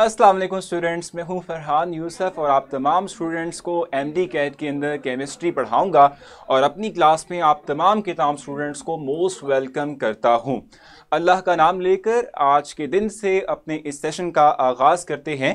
अस्सलाम वालेकुम स्टूडेंट्स मैं हूं फरहान यूसुफ और आप तमाम स्टूडेंट्स को एम डी कैट के अंदर केमिस्ट्री पढ़ाऊंगा और अपनी क्लास में आप तमाम के तमाम स्टूडेंट्स को मोस्ट वेलकम करता हूं अल्लाह का नाम लेकर आज के दिन से अपने इस सेशन का आगाज़ करते हैं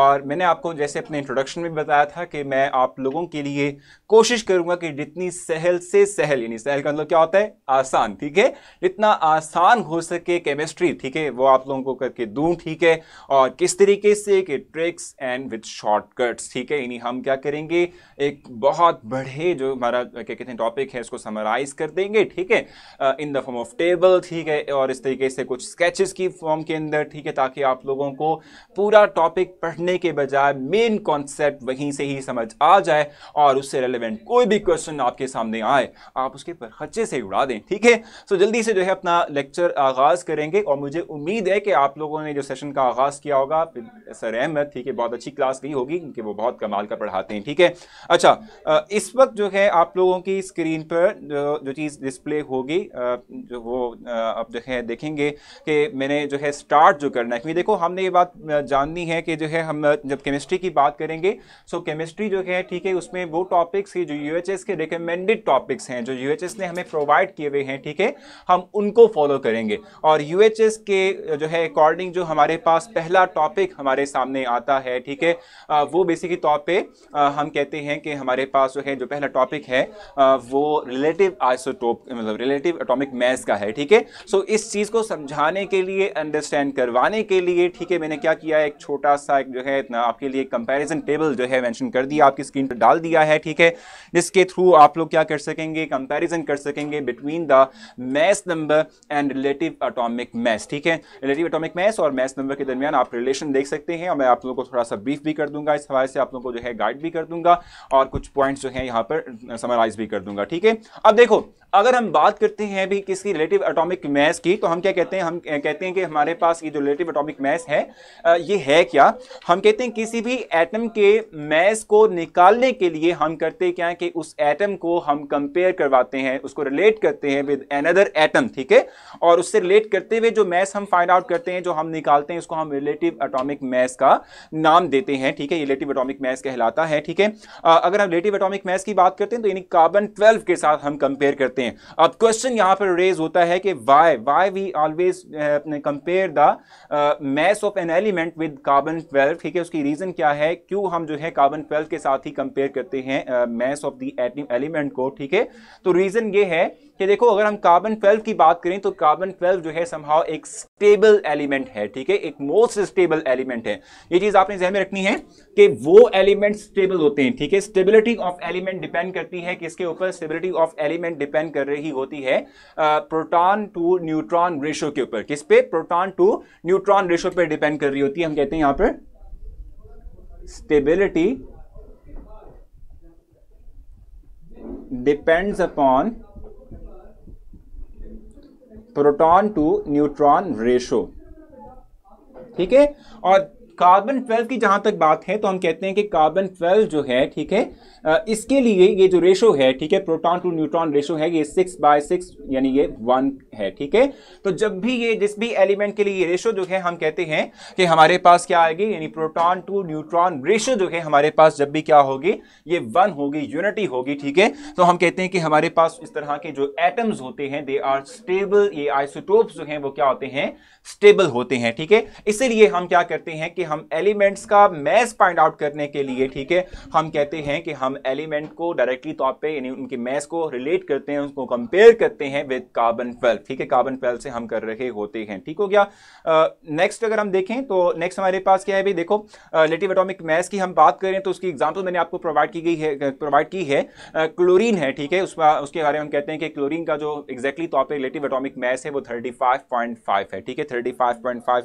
और मैंने आपको जैसे अपने इंट्रोडक्शन में बताया था कि मैं आप लोगों के लिए कोशिश करूँगा कि जितनी सहल से सहल यानी सहल का मतलब क्या होता है आसान ठीक है जितना आसान हो सके केमिस्ट्री ठीक है वो आप लोगों को करके दूँ ठीक है और किस तरीके से कि ट्रिक्स एंड विथ शॉर्टकट्स ठीक है यानी हम क्या करेंगे एक बहुत बड़े जो हमारा क्या कहते हैं टॉपिक है इसको समराइज कर देंगे ठीक है in the form of table ठीक है और इस तरीके से कुछ स्केचेस की फॉर्म के अंदर ठीक है ताकि आप लोगों को पूरा टॉपिक पढ़ने के बजाय मेन कॉन्सेप्ट वहीं से ही समझ आ जाए और उससे रेलिवेंट कोई भी क्वेश्चन आपके सामने आए आप उसके पर परखच्चे से उड़ा दें ठीक है सो जल्दी से जो है अपना लेक्चर आगाज़ करेंगे और मुझे उम्मीद है कि आप लोगों ने जो सेशन का आगाज़ किया होगा सर अहमद ठीक है बहुत अच्छी क्लास ली होगी क्योंकि वो बहुत कमाल का पढ़ाते हैं ठीक है अच्छा इस वक्त जो है आप लोगों की स्क्रीन पर जो जो चीज़ डिस्प्ले होगी जो वो आप जो है देखेंगे कि मैंने जो है स्टार्ट जो करना है क्योंकि देखो हमने ये बात जाननी है कि जो है हम जब केमिस्ट्री की बात करेंगे सो केमिस्ट्री जो है ठीक है उसमें वो टॉपिक्स ही जो यू के रिकमेंडेड टॉपिक्स हैं जो यू ने हमें प्रोवाइड किए हुए हैं ठीक है हम उनको फॉलो करेंगे और यू के जो है अकॉर्डिंग जो हमारे पास पहला टॉपिक टॉपिक हमारे सामने आता है ठीक है वो बेसिकली तौर पे हम कहते हैं कि हमारे पास जो है जो पहला टॉपिक है वो रिलेटिव आइसोटोप मतलब रिलेटिव एटॉमिक मैस का है ठीक है सो इस चीज़ को समझाने के लिए अंडरस्टैंड करवाने के लिए ठीक है मैंने क्या किया एक छोटा सा एक जो है इतना आपके लिए कंपैरिजन टेबल जो है मेंशन कर दिया आपकी स्क्रीन पर डाल दिया है ठीक है जिसके थ्रू आप लोग क्या कर सकेंगे कंपैरिजन कर सकेंगे between the mass number and relative atomic mass ठीक है रिलेटिव एटॉमिक मैस और मैस नंबर के दरमियान आप रिलेशन क्वेश्चन देख सकते हैं और मैं आप लोगों को थोड़ा सा ब्रीफ भी कर दूंगा इस हवाले से आप लोगों को जो है गाइड भी कर दूंगा और कुछ पॉइंट्स जो है यहाँ पर समराइज भी कर दूंगा ठीक है अब देखो अगर हम बात करते हैं भी किसकी रिलेटिव अटोमिक मैस की तो हम क्या कहते हैं हम कहते हैं कि हमारे पास ये जो रिलेटिव अटोमिक मैस है ये है क्या हम कहते हैं किसी भी एटम के मैस को निकालने के लिए हम करते क्या कि उस एटम को हम कंपेयर करवाते हैं उसको रिलेट करते हैं विद एनदर एटम ठीक है और उससे रिलेट करते हुए जो मैस हम फाइंड आउट करते हैं जो हम निकालते हैं उसको हम रिलेटिव एटॉमिक एटॉमिक मैस का नाम देते हैं ठीक है ये रिलेटिव एटॉमिक मैस कहलाता है ठीक है अगर हम रिलेटिव एटॉमिक मैस की बात करते हैं तो यानी कार्बन ट्वेल्व के साथ हम कंपेयर करते हैं अब क्वेश्चन यहाँ पर रेज होता है कि why why we always compare the mass of an element with carbon twelve ठीक है उसकी रीजन क्या है क्यों हम जो है कार्बन ट्वेल्व के साथ ही कंपेयर करते हैं मैस ऑफ द एलिमेंट को ठीक है तो रीजन ये है कि देखो अगर हम कार्बन 12 की बात करें तो कार्बन 12 जो है संभाव एक स्टेबल एलिमेंट है ठीक है एक मोस्ट स्टेबल एलिमेंट है ये चीज आपने जहन में रखनी है कि वो एलिमेंट स्टेबल होते हैं ठीक है स्टेबिलिटी ऑफ एलिमेंट डिपेंड करती है किसके ऊपर स्टेबिलिटी ऑफ एलिमेंट डिपेंड कर रही होती है प्रोटॉन टू न्यूट्रॉन रेशो के ऊपर किस पे प्रोटॉन टू न्यूट्रॉन रेशो पर डिपेंड कर रही होती है हम कहते हैं यहां पर stability depends upon proton to neutron ratio ठीक है और कार्बन ट्वेल्व की जहां तक बात है तो हम कहते हैं कि कार्बन ट्वेल्व जो है ठीक है इसके लिए ये जो रेशो है ठीक है प्रोटॉन टू न्यूट्रॉन रेशो है ये सिक्स बाय सिक्स यानी ये वन है ठीक है तो जब भी ये जिस भी एलिमेंट के लिए ये रेशो जो है हम कहते हैं कि हमारे पास क्या आएगी यानी प्रोटॉन टू न्यूट्रॉन रेशो जो है हमारे पास जब भी क्या होगी ये वन होगी यूनिटी होगी ठीक है तो हम कहते हैं कि हमारे पास इस तरह के जो एटम्स होते हैं दे आर स्टेबल ये आइसोटोप जो है वो क्या होते हैं स्टेबल होते हैं ठीक है इसीलिए हम क्या करते हैं कि हम एलिमेंट्स का मैस फाइंड आउट करने के लिए ठीक है हम कहते हैं कि हम एलिमेंट को डायरेक्टली तौर पे यानी उनके मैस को रिलेट करते हैं उसको कंपेयर करते हैं विद कार्बन ट्वेल्व ठीक है कार्बन ट्वेल्व से हम कर रहे होते हैं ठीक हो गया नेक्स्ट अगर हम देखें तो नेक्स्ट हमारे पास क्या है भाई देखो लेटिव एटोमिक मैस की हम बात करें तो उसकी एग्जाम्पल मैंने आपको प्रोवाइड की गई है प्रोवाइड की है क्लोरीन है ठीक है उसका उसके बारे में हम कहते हैं कि क्लोरिन का जो एक्जैक्टली तौर पर रिलेटिव एटोमिक मैस है वो थर्टी है ठीक है थर्टी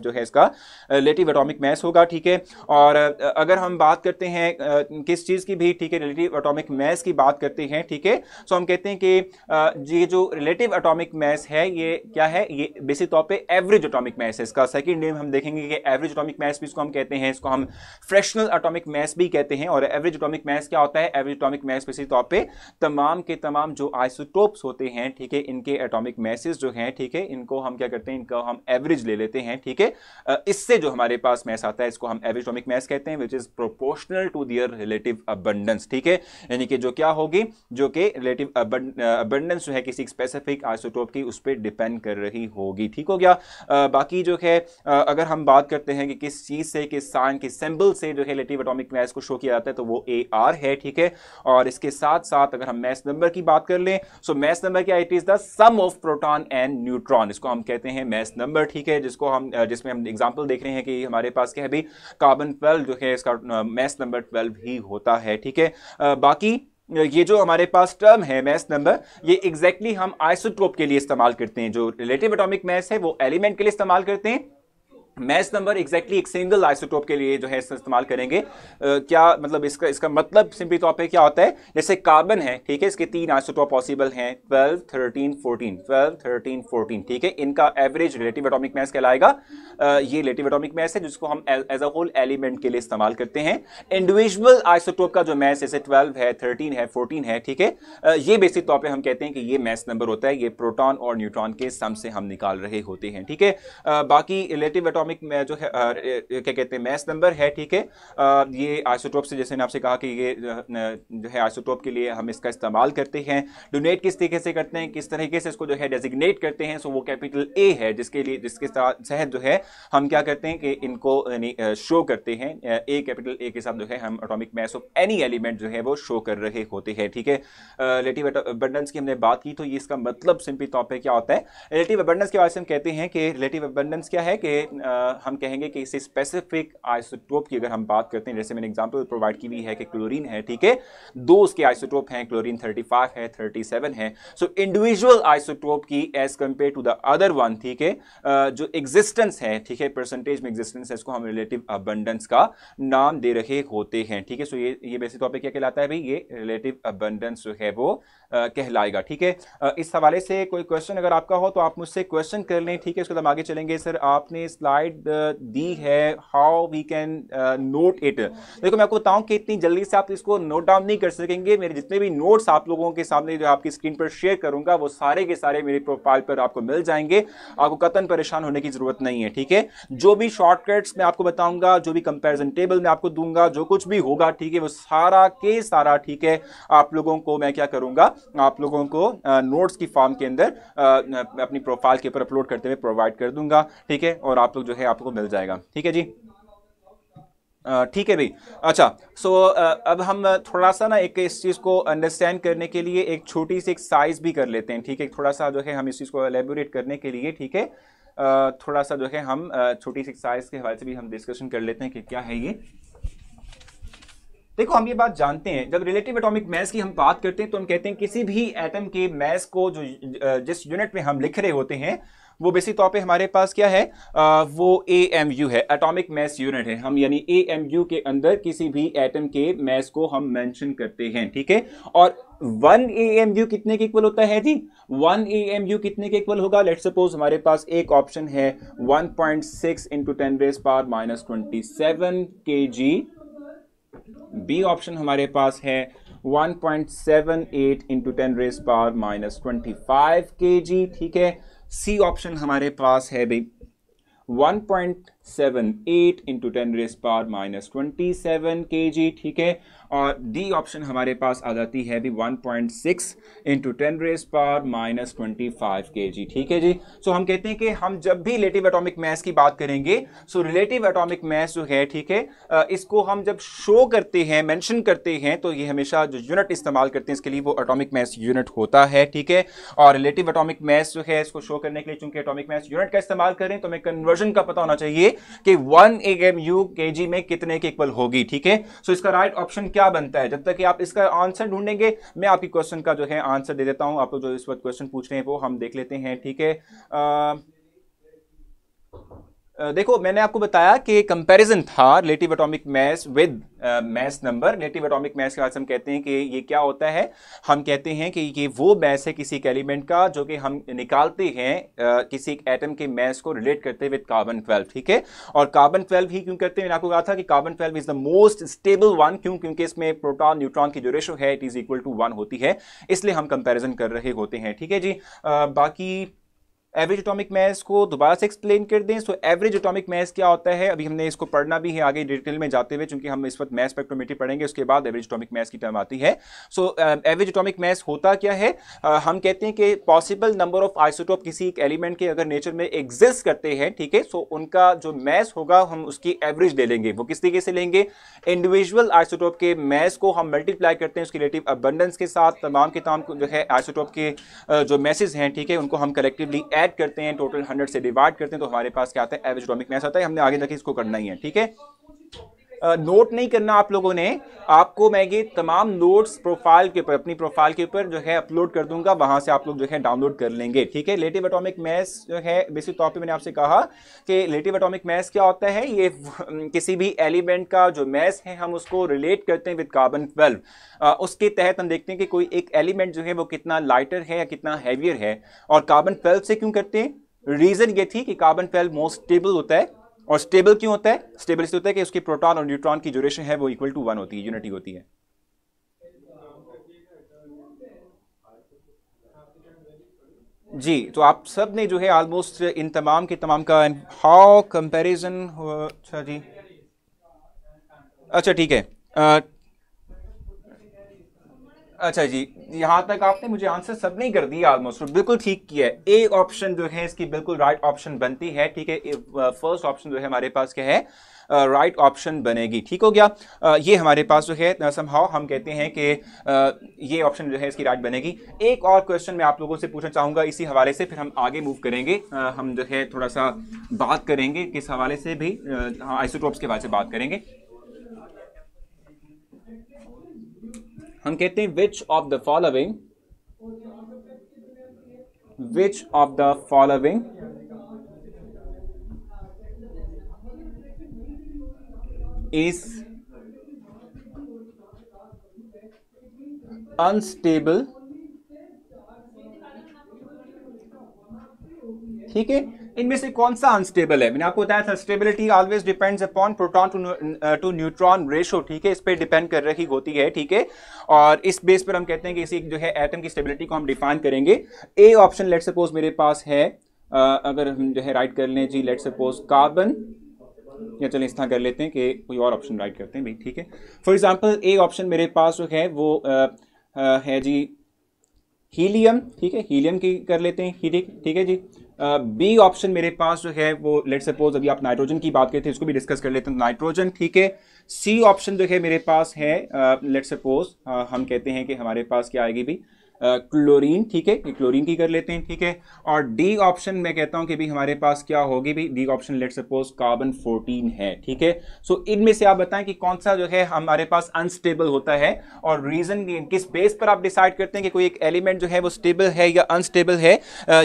जो है इसका रिलेटिव एटोमिक मैस होगा होगा ठीक है और अगर हम बात करते हैं किस चीज़ की भी ठीक है रिलेटिव अटोमिक मैस की बात करते हैं ठीक है सो हम कहते हैं कि ये जो रिलेटिव अटोमिक मैस है ये क्या है ये बेसिक तौर पर एवरेज अटोमिक मैस है इसका सेकेंड नेम हम देखेंगे कि एवरेज अटोमिक मैस भी इसको हम कहते हैं इसको हम फ्रेशनल अटोमिक मैस भी कहते हैं और एवरेज अटोमिक मैस क्या होता है एवरेज अटोमिक मैस बेसिक तौर पर तमाम के तमाम जो आइसोटोप्स होते हैं ठीक है इनके एटॉमिक मैसेज जो हैं ठीक है इनको हम क्या करते हैं इनका हम एवरेज ले लेते हैं ठीक है इससे जो हमारे पास मैस आता आता है इसको हम एवरेज एटॉमिक मैस कहते हैं which is proportional to their relative abundance ठीक है यानी कि जो क्या होगी जो कि रिलेटिव अबंडेंस जो है किसी स्पेसिफिक आइसोटोप की उस पर डिपेंड कर रही होगी ठीक हो गया आ, बाकी जो है आ, अगर हम बात करते हैं कि किस चीज़ से किस साइन किस सिंबल से जो है रिलेटिव एटॉमिक मैस को शो किया जाता है तो वो ए आर है ठीक है और इसके साथ साथ अगर हम मैस नंबर की बात कर लें सो so, नंबर क्या it is the sum of proton and neutron इसको हम कहते हैं मैस नंबर ठीक है जिसको हम जिसमें हम एग्जाम्पल देख रहे हैं कि हमारे पास क्या हैं भी कार्बन ट्वेल्व जो है इसका मैथ नंबर ट्वेल्व ही होता है ठीक है बाकी ये जो हमारे पास टर्म है मैथ नंबर ये एग्जैक्टली exactly हम आइसोट्रोप के लिए इस्तेमाल करते हैं जो रिलेटिव एटॉमिक मैस है वो एलिमेंट के लिए इस्तेमाल करते हैं मैच नंबर एक्जैक्टली एक सिंगल आइसोटोप के लिए जो है इस्तेमाल करेंगे uh, क्या मतलब इसका इसका मतलब सिंपली तौर तो पे क्या होता है जैसे कार्बन है ठीक है इसके तीन आइसोटोप पॉसिबल हैं 12, 13, 14, 12, 13, 14 ठीक है इनका एवरेज रिलेटिव एटॉमिक मैस कहलाएगा uh, ये रिलेटिव एटॉमिक मैस है जिसको हम एज अ होल एलिमेंट के लिए इस्तेमाल करते हैं इंडिविजुअल आइसोटोप का जो मैस जैसे ट्वेल्व है थर्टीन है फोर्टीन है ठीक है uh, ये बेसिक तौर पर हम कहते हैं कि ये मैस नंबर होता है ये प्रोटॉन और न्यूट्रॉन के सम से हम निकाल रहे होते हैं ठीक है बाकी रिलेटिव एटोम एटॉमिक जो है क्या कहते हैं मैस नंबर है ठीक है ये आइसोटोप से जैसे मैंने आपसे कहा कि ये जो है आइसोटोप के लिए हम इसका इस्तेमाल करते हैं डोनेट किस तरीके से करते हैं किस तरीके से इसको जो है डेजिग्नेट करते हैं सो वो कैपिटल ए है जिसके लिए जिसके साथ जो है हम क्या करते हैं कि इनको शो करते हैं ए कैपिटल ए के साथ जो है हम atomic mass of any element जो है वो शो कर रहे होते हैं ठीक है रिलेटिव अबंडेंस की हमने बात की तो ये इसका मतलब सिंपली तौर पर क्या होता है रिलेटिव अबंडेंस के बारे में हम कहते हैं कि रिलेटिव अबंडेंस क्या है कि आ, हम कहेंगे कि इसे स्पेसिफिक आइसोटोप की अगर हम बात करते हैं जैसे मैंने एग्जांपल प्रोवाइड की हुई है कि क्लोरीन है ठीक है दो उसके आइसोटोप हैं क्लोरीन 35 है 37 है सो इंडिविजुअल आइसोटोप की as compare to the other one ठीक है जो एग्जिस्टेंस है ठीक है परसेंटेज में एग्जिस्टेंस है इसको हम रिलेटिव अबंडेंस का नाम दे रहे होते हैं ठीक है सो ये ये बेसिक तौर पर क्या कहलाता है भाई ये रिलेटिव अबंडेंस जो है वो कहलाएगा ठीक है इस हवाले से कोई क्वेश्चन अगर आपका हो तो आप मुझसे क्वेश्चन कर लें ठीक है उसके बाद आगे चलेंगे सर आपने स्लाइड स्लाइड uh, दी है how we can note it देखो मैं आपको बताऊं कि इतनी जल्दी से आप इसको नोट डाउन नहीं कर सकेंगे मेरे जितने भी नोट्स आप लोगों के सामने जो आपकी स्क्रीन पर शेयर करूंगा वो सारे के सारे मेरे प्रोफाइल पर आपको मिल जाएंगे आपको कतन परेशान होने की जरूरत नहीं है ठीक है जो भी शॉर्टकट्स मैं आपको बताऊंगा जो भी कंपेरिजन टेबल मैं आपको दूंगा जो कुछ भी होगा ठीक है वो सारा के सारा ठीक है आप लोगों को मैं क्या करूंगा आप लोगों को नोट्स uh, की फॉर्म के अंदर uh, अपनी प्रोफाइल के ऊपर अपलोड करते हुए प्रोवाइड कर दूंगा ठीक है और आप लोग जो है आपको मिल जाएगा ठीक है जी ठीक है भाई अच्छा सो so, अब हम थोड़ा सा ना एक इस चीज़ को अंडरस्टैंड करने के लिए एक छोटी सी एक साइज भी कर लेते हैं ठीक है थोड़ा सा जो है हम इस चीज़ को एलेबोरेट करने के लिए ठीक है थोड़ा सा जो है हम छोटी सी साइज के हवाले से भी हम डिस्कशन कर लेते हैं कि क्या है ये देखो हम ये बात जानते हैं जब रिलेटिव एटॉमिक मैस की हम बात करते हैं तो हम कहते हैं किसी भी एटम के मैस को जो जिस यूनिट में हम लिख रहे होते हैं वो बेसिक तौर तो पे हमारे पास क्या है आ, वो ए एम यू है एटॉमिक मैस यूनिट है हम यानी ए एम यू के अंदर किसी भी एटम के मैस को हम मेंशन करते हैं ठीक है और वन ए एम यू कितने के इक्वल होता है जी वन ए एम यू कितने के इक्वल होगा लेट सपोज हमारे पास एक ऑप्शन है one point six into ten raise पार minus twenty seven K G B option हमारे पास है 1.78 point seven eight into ten raise power minus twenty five K G ठीक है सी ऑप्शन हमारे पास है भाई 1.78 point seven eight into ten raise power minus twenty seven K G ठीक है और डी ऑप्शन हमारे पास आ जाती है भी 1.6 point six into ten raise पर minus twenty five K G ठीक है जी सो हम कहते हैं कि हम जब भी रिलेटिव एटॉमिक मैस की बात करेंगे सो रिलेटिव एटॉमिक मैस जो है ठीक है इसको हम जब शो करते हैं मैंशन करते हैं तो ये हमेशा जो यूनिट इस्तेमाल करते हैं इसके लिए वो अटोमिक मैस यूनिट होता है ठीक है और रिलेटिव अटोमिक मैस जो है इसको शो करने के लिए चूंकि अटोमिक मैस यूनिट का इस्तेमाल करें तो हमें कन्वर्जन का पता होना चाहिए कि वन ए एम यू के जी में कितने के इक्वल होगी ठीक है सो इसका राइट ऑप्शन क्या क्या बनता है जब तक कि आप इसका आंसर ढूंढेंगे मैं आपकी क्वेश्चन का जो है आंसर दे देता हूं आप लोग जो इस वक्त क्वेश्चन पूछ रहे हैं वो हम देख लेते हैं ठीक है देखो मैंने आपको बताया कि कंपैरिजन था relative atomic mass with mass number relative atomic mass के बाद हम कहते हैं कि ये क्या होता है हम कहते हैं कि ये वो मैस है किसी एक एलिमेंट का जो कि हम निकालते हैं uh, किसी एक एटम के मैस को रिलेट करते विद कार्बन ट्वेल्व ठीक है और कार्बन ट्वेल्व ही क्यों करते हैं मैंने आपको कहा था कि carbon twelve is the most stable one क्यों क्योंकि इसमें प्रोटॉन न्यूट्रॉन की जो रेशो है it is equal to one होती है इसलिए हम कंपेरिजन कर रहे होते हैं ठीक है जी uh, बाकी एवरेज एटॉमिक मैस को दोबारा से एक्सप्लेन कर दें सो एवरेज एटॉमिक मैस क्या होता है अभी हमने इसको पढ़ना भी है आगे डिटेल में जाते हुए चूंकि हम इस वक्त मैस स्पेक्ट्रोमेट्री पढ़ेंगे उसके बाद एवरेज एटॉमिक मैस की टर्म आती है सो एवरेज एटॉमिक मैस होता क्या है uh, हम कहते हैं कि पॉसिबल नंबर ऑफ आइसोटोप किसी एक एलिमेंट के अगर नेचर में एग्जिस्ट करते हैं ठीक है सो so, उनका जो मैस होगा हम उसकी एवरेज ले लेंगे वो किस तरीके से लेंगे इंडिविजुअल आइसोटोप के मैस को हम मल्टीप्लाई करते हैं उसकी रिलेटिव अबंडेंस के साथ तमाम के तमाम जो है आइसोटोप के uh, जो मैसेज हैं ठीक है उनको हम कलेक्टिवली ऐड करते हैं टोटल हंड्रेड से डिवाइड करते हैं तो हमारे पास क्या आता है एवरेज एटॉमिक मैस आता है हमने आगे तक इसको करना ही है ठीक है नोट नहीं करना आप लोगों ने आपको मैं ये तमाम नोट्स प्रोफाइल के ऊपर अपनी प्रोफाइल के ऊपर जो है अपलोड कर दूंगा वहां से आप लोग जो है डाउनलोड कर लेंगे ठीक है लेटिव एटॉमिक मैस जो है बेसिक टॉपिक मैंने आपसे कहा कि लेटिव एटॉमिक मैस क्या होता है ये किसी भी एलिमेंट का जो मैस है हम उसको रिलेट करते हैं विद कार्बन ट्वेल्व उसके तहत हम देखते हैं कि कोई एक एलिमेंट जो है वो कितना लाइटर है या कितना हैवियर है और कार्बन ट्वेल्व से क्यों करते हैं रीज़न ये थी कि कार्बन ट्वेल्व मोस्ट स्टेबल होता है और स्टेबल क्यों होता है स्टेबल इसलिए होता है कि उसके प्रोटॉन और न्यूट्रॉन की ड्यूरेशन है वो इक्वल टू वन होती है यूनिटी होती है जी तो आप सब ने जो है ऑलमोस्ट इन तमाम के तमाम का हाउ कंपैरिजन अच्छा जी अच्छा ठीक है अच्छा जी यहाँ तक आपने मुझे आंसर सब नहीं कर दिया ऑलमोस्ट बिल्कुल ठीक किया है ए ऑप्शन जो है इसकी बिल्कुल राइट right ऑप्शन बनती है ठीक है फर्स्ट ऑप्शन uh, जो है हमारे पास क्या है राइट uh, ऑप्शन right बनेगी ठीक हो गया uh, ये हमारे पास जो है समाओ uh, हम कहते हैं कि uh, ये ऑप्शन जो है इसकी राइट right बनेगी एक और क्वेश्चन मैं आप लोगों से पूछना चाहूँगा इसी हवाले से फिर हम आगे मूव करेंगे uh, हम जो है थोड़ा सा बात करेंगे किस हवाले से भी आइसोटोप्स हाँ, के बारे से बात करेंगे हम कहते हैं which of the following which of the following is unstable ठीक है इनमें से कौन सा अनस्टेबल है मैंने आपको बताया था stability always depends upon proton to to neutron ratio ठीक है इस पर डिपेंड कर रही होती है ठीक है और इस बेस पर हम कहते हैं कि इसी जो है एटम की स्टेबिलिटी को हम डिफाइन करेंगे ए ऑप्शन लेट सपोज मेरे पास है आ, uh, अगर हम जो है राइट कर लें जी लेट सपोज कार्बन या चलें इस तरह कर लेते हैं कि कोई और ऑप्शन राइट करते हैं भाई ठीक है फॉर एग्जाम्पल ए ऑप्शन मेरे पास जो है वो आ, uh, आ, uh, है जी हीलियम ठीक है हीलियम की कर लेते हैं ठीक ठीक है जी बी uh, ऑप्शन मेरे पास जो है वो लेट सपोज अभी आप नाइट्रोजन की बात करते हैं इसको भी डिस्कस कर लेते हैं नाइट्रोजन तो ठीक है सी ऑप्शन जो है मेरे पास है लेट uh, सपोज uh, हम कहते हैं कि हमारे पास क्या आएगी भी क्लोरीन ठीक है क्लोरीन की कर लेते हैं ठीक है और डी ऑप्शन मैं कहता हूं कि भी हमारे पास क्या होगी भी D option let suppose carbon 14 है ठीक है सो इनमें से आप बताएं कि कौन सा जो है हमारे पास अनस्टेबल होता है और रीजन किस बेस पर आप डिसाइड करते हैं कि कोई एक एलिमेंट जो है वो स्टेबल है या अनस्टेबल है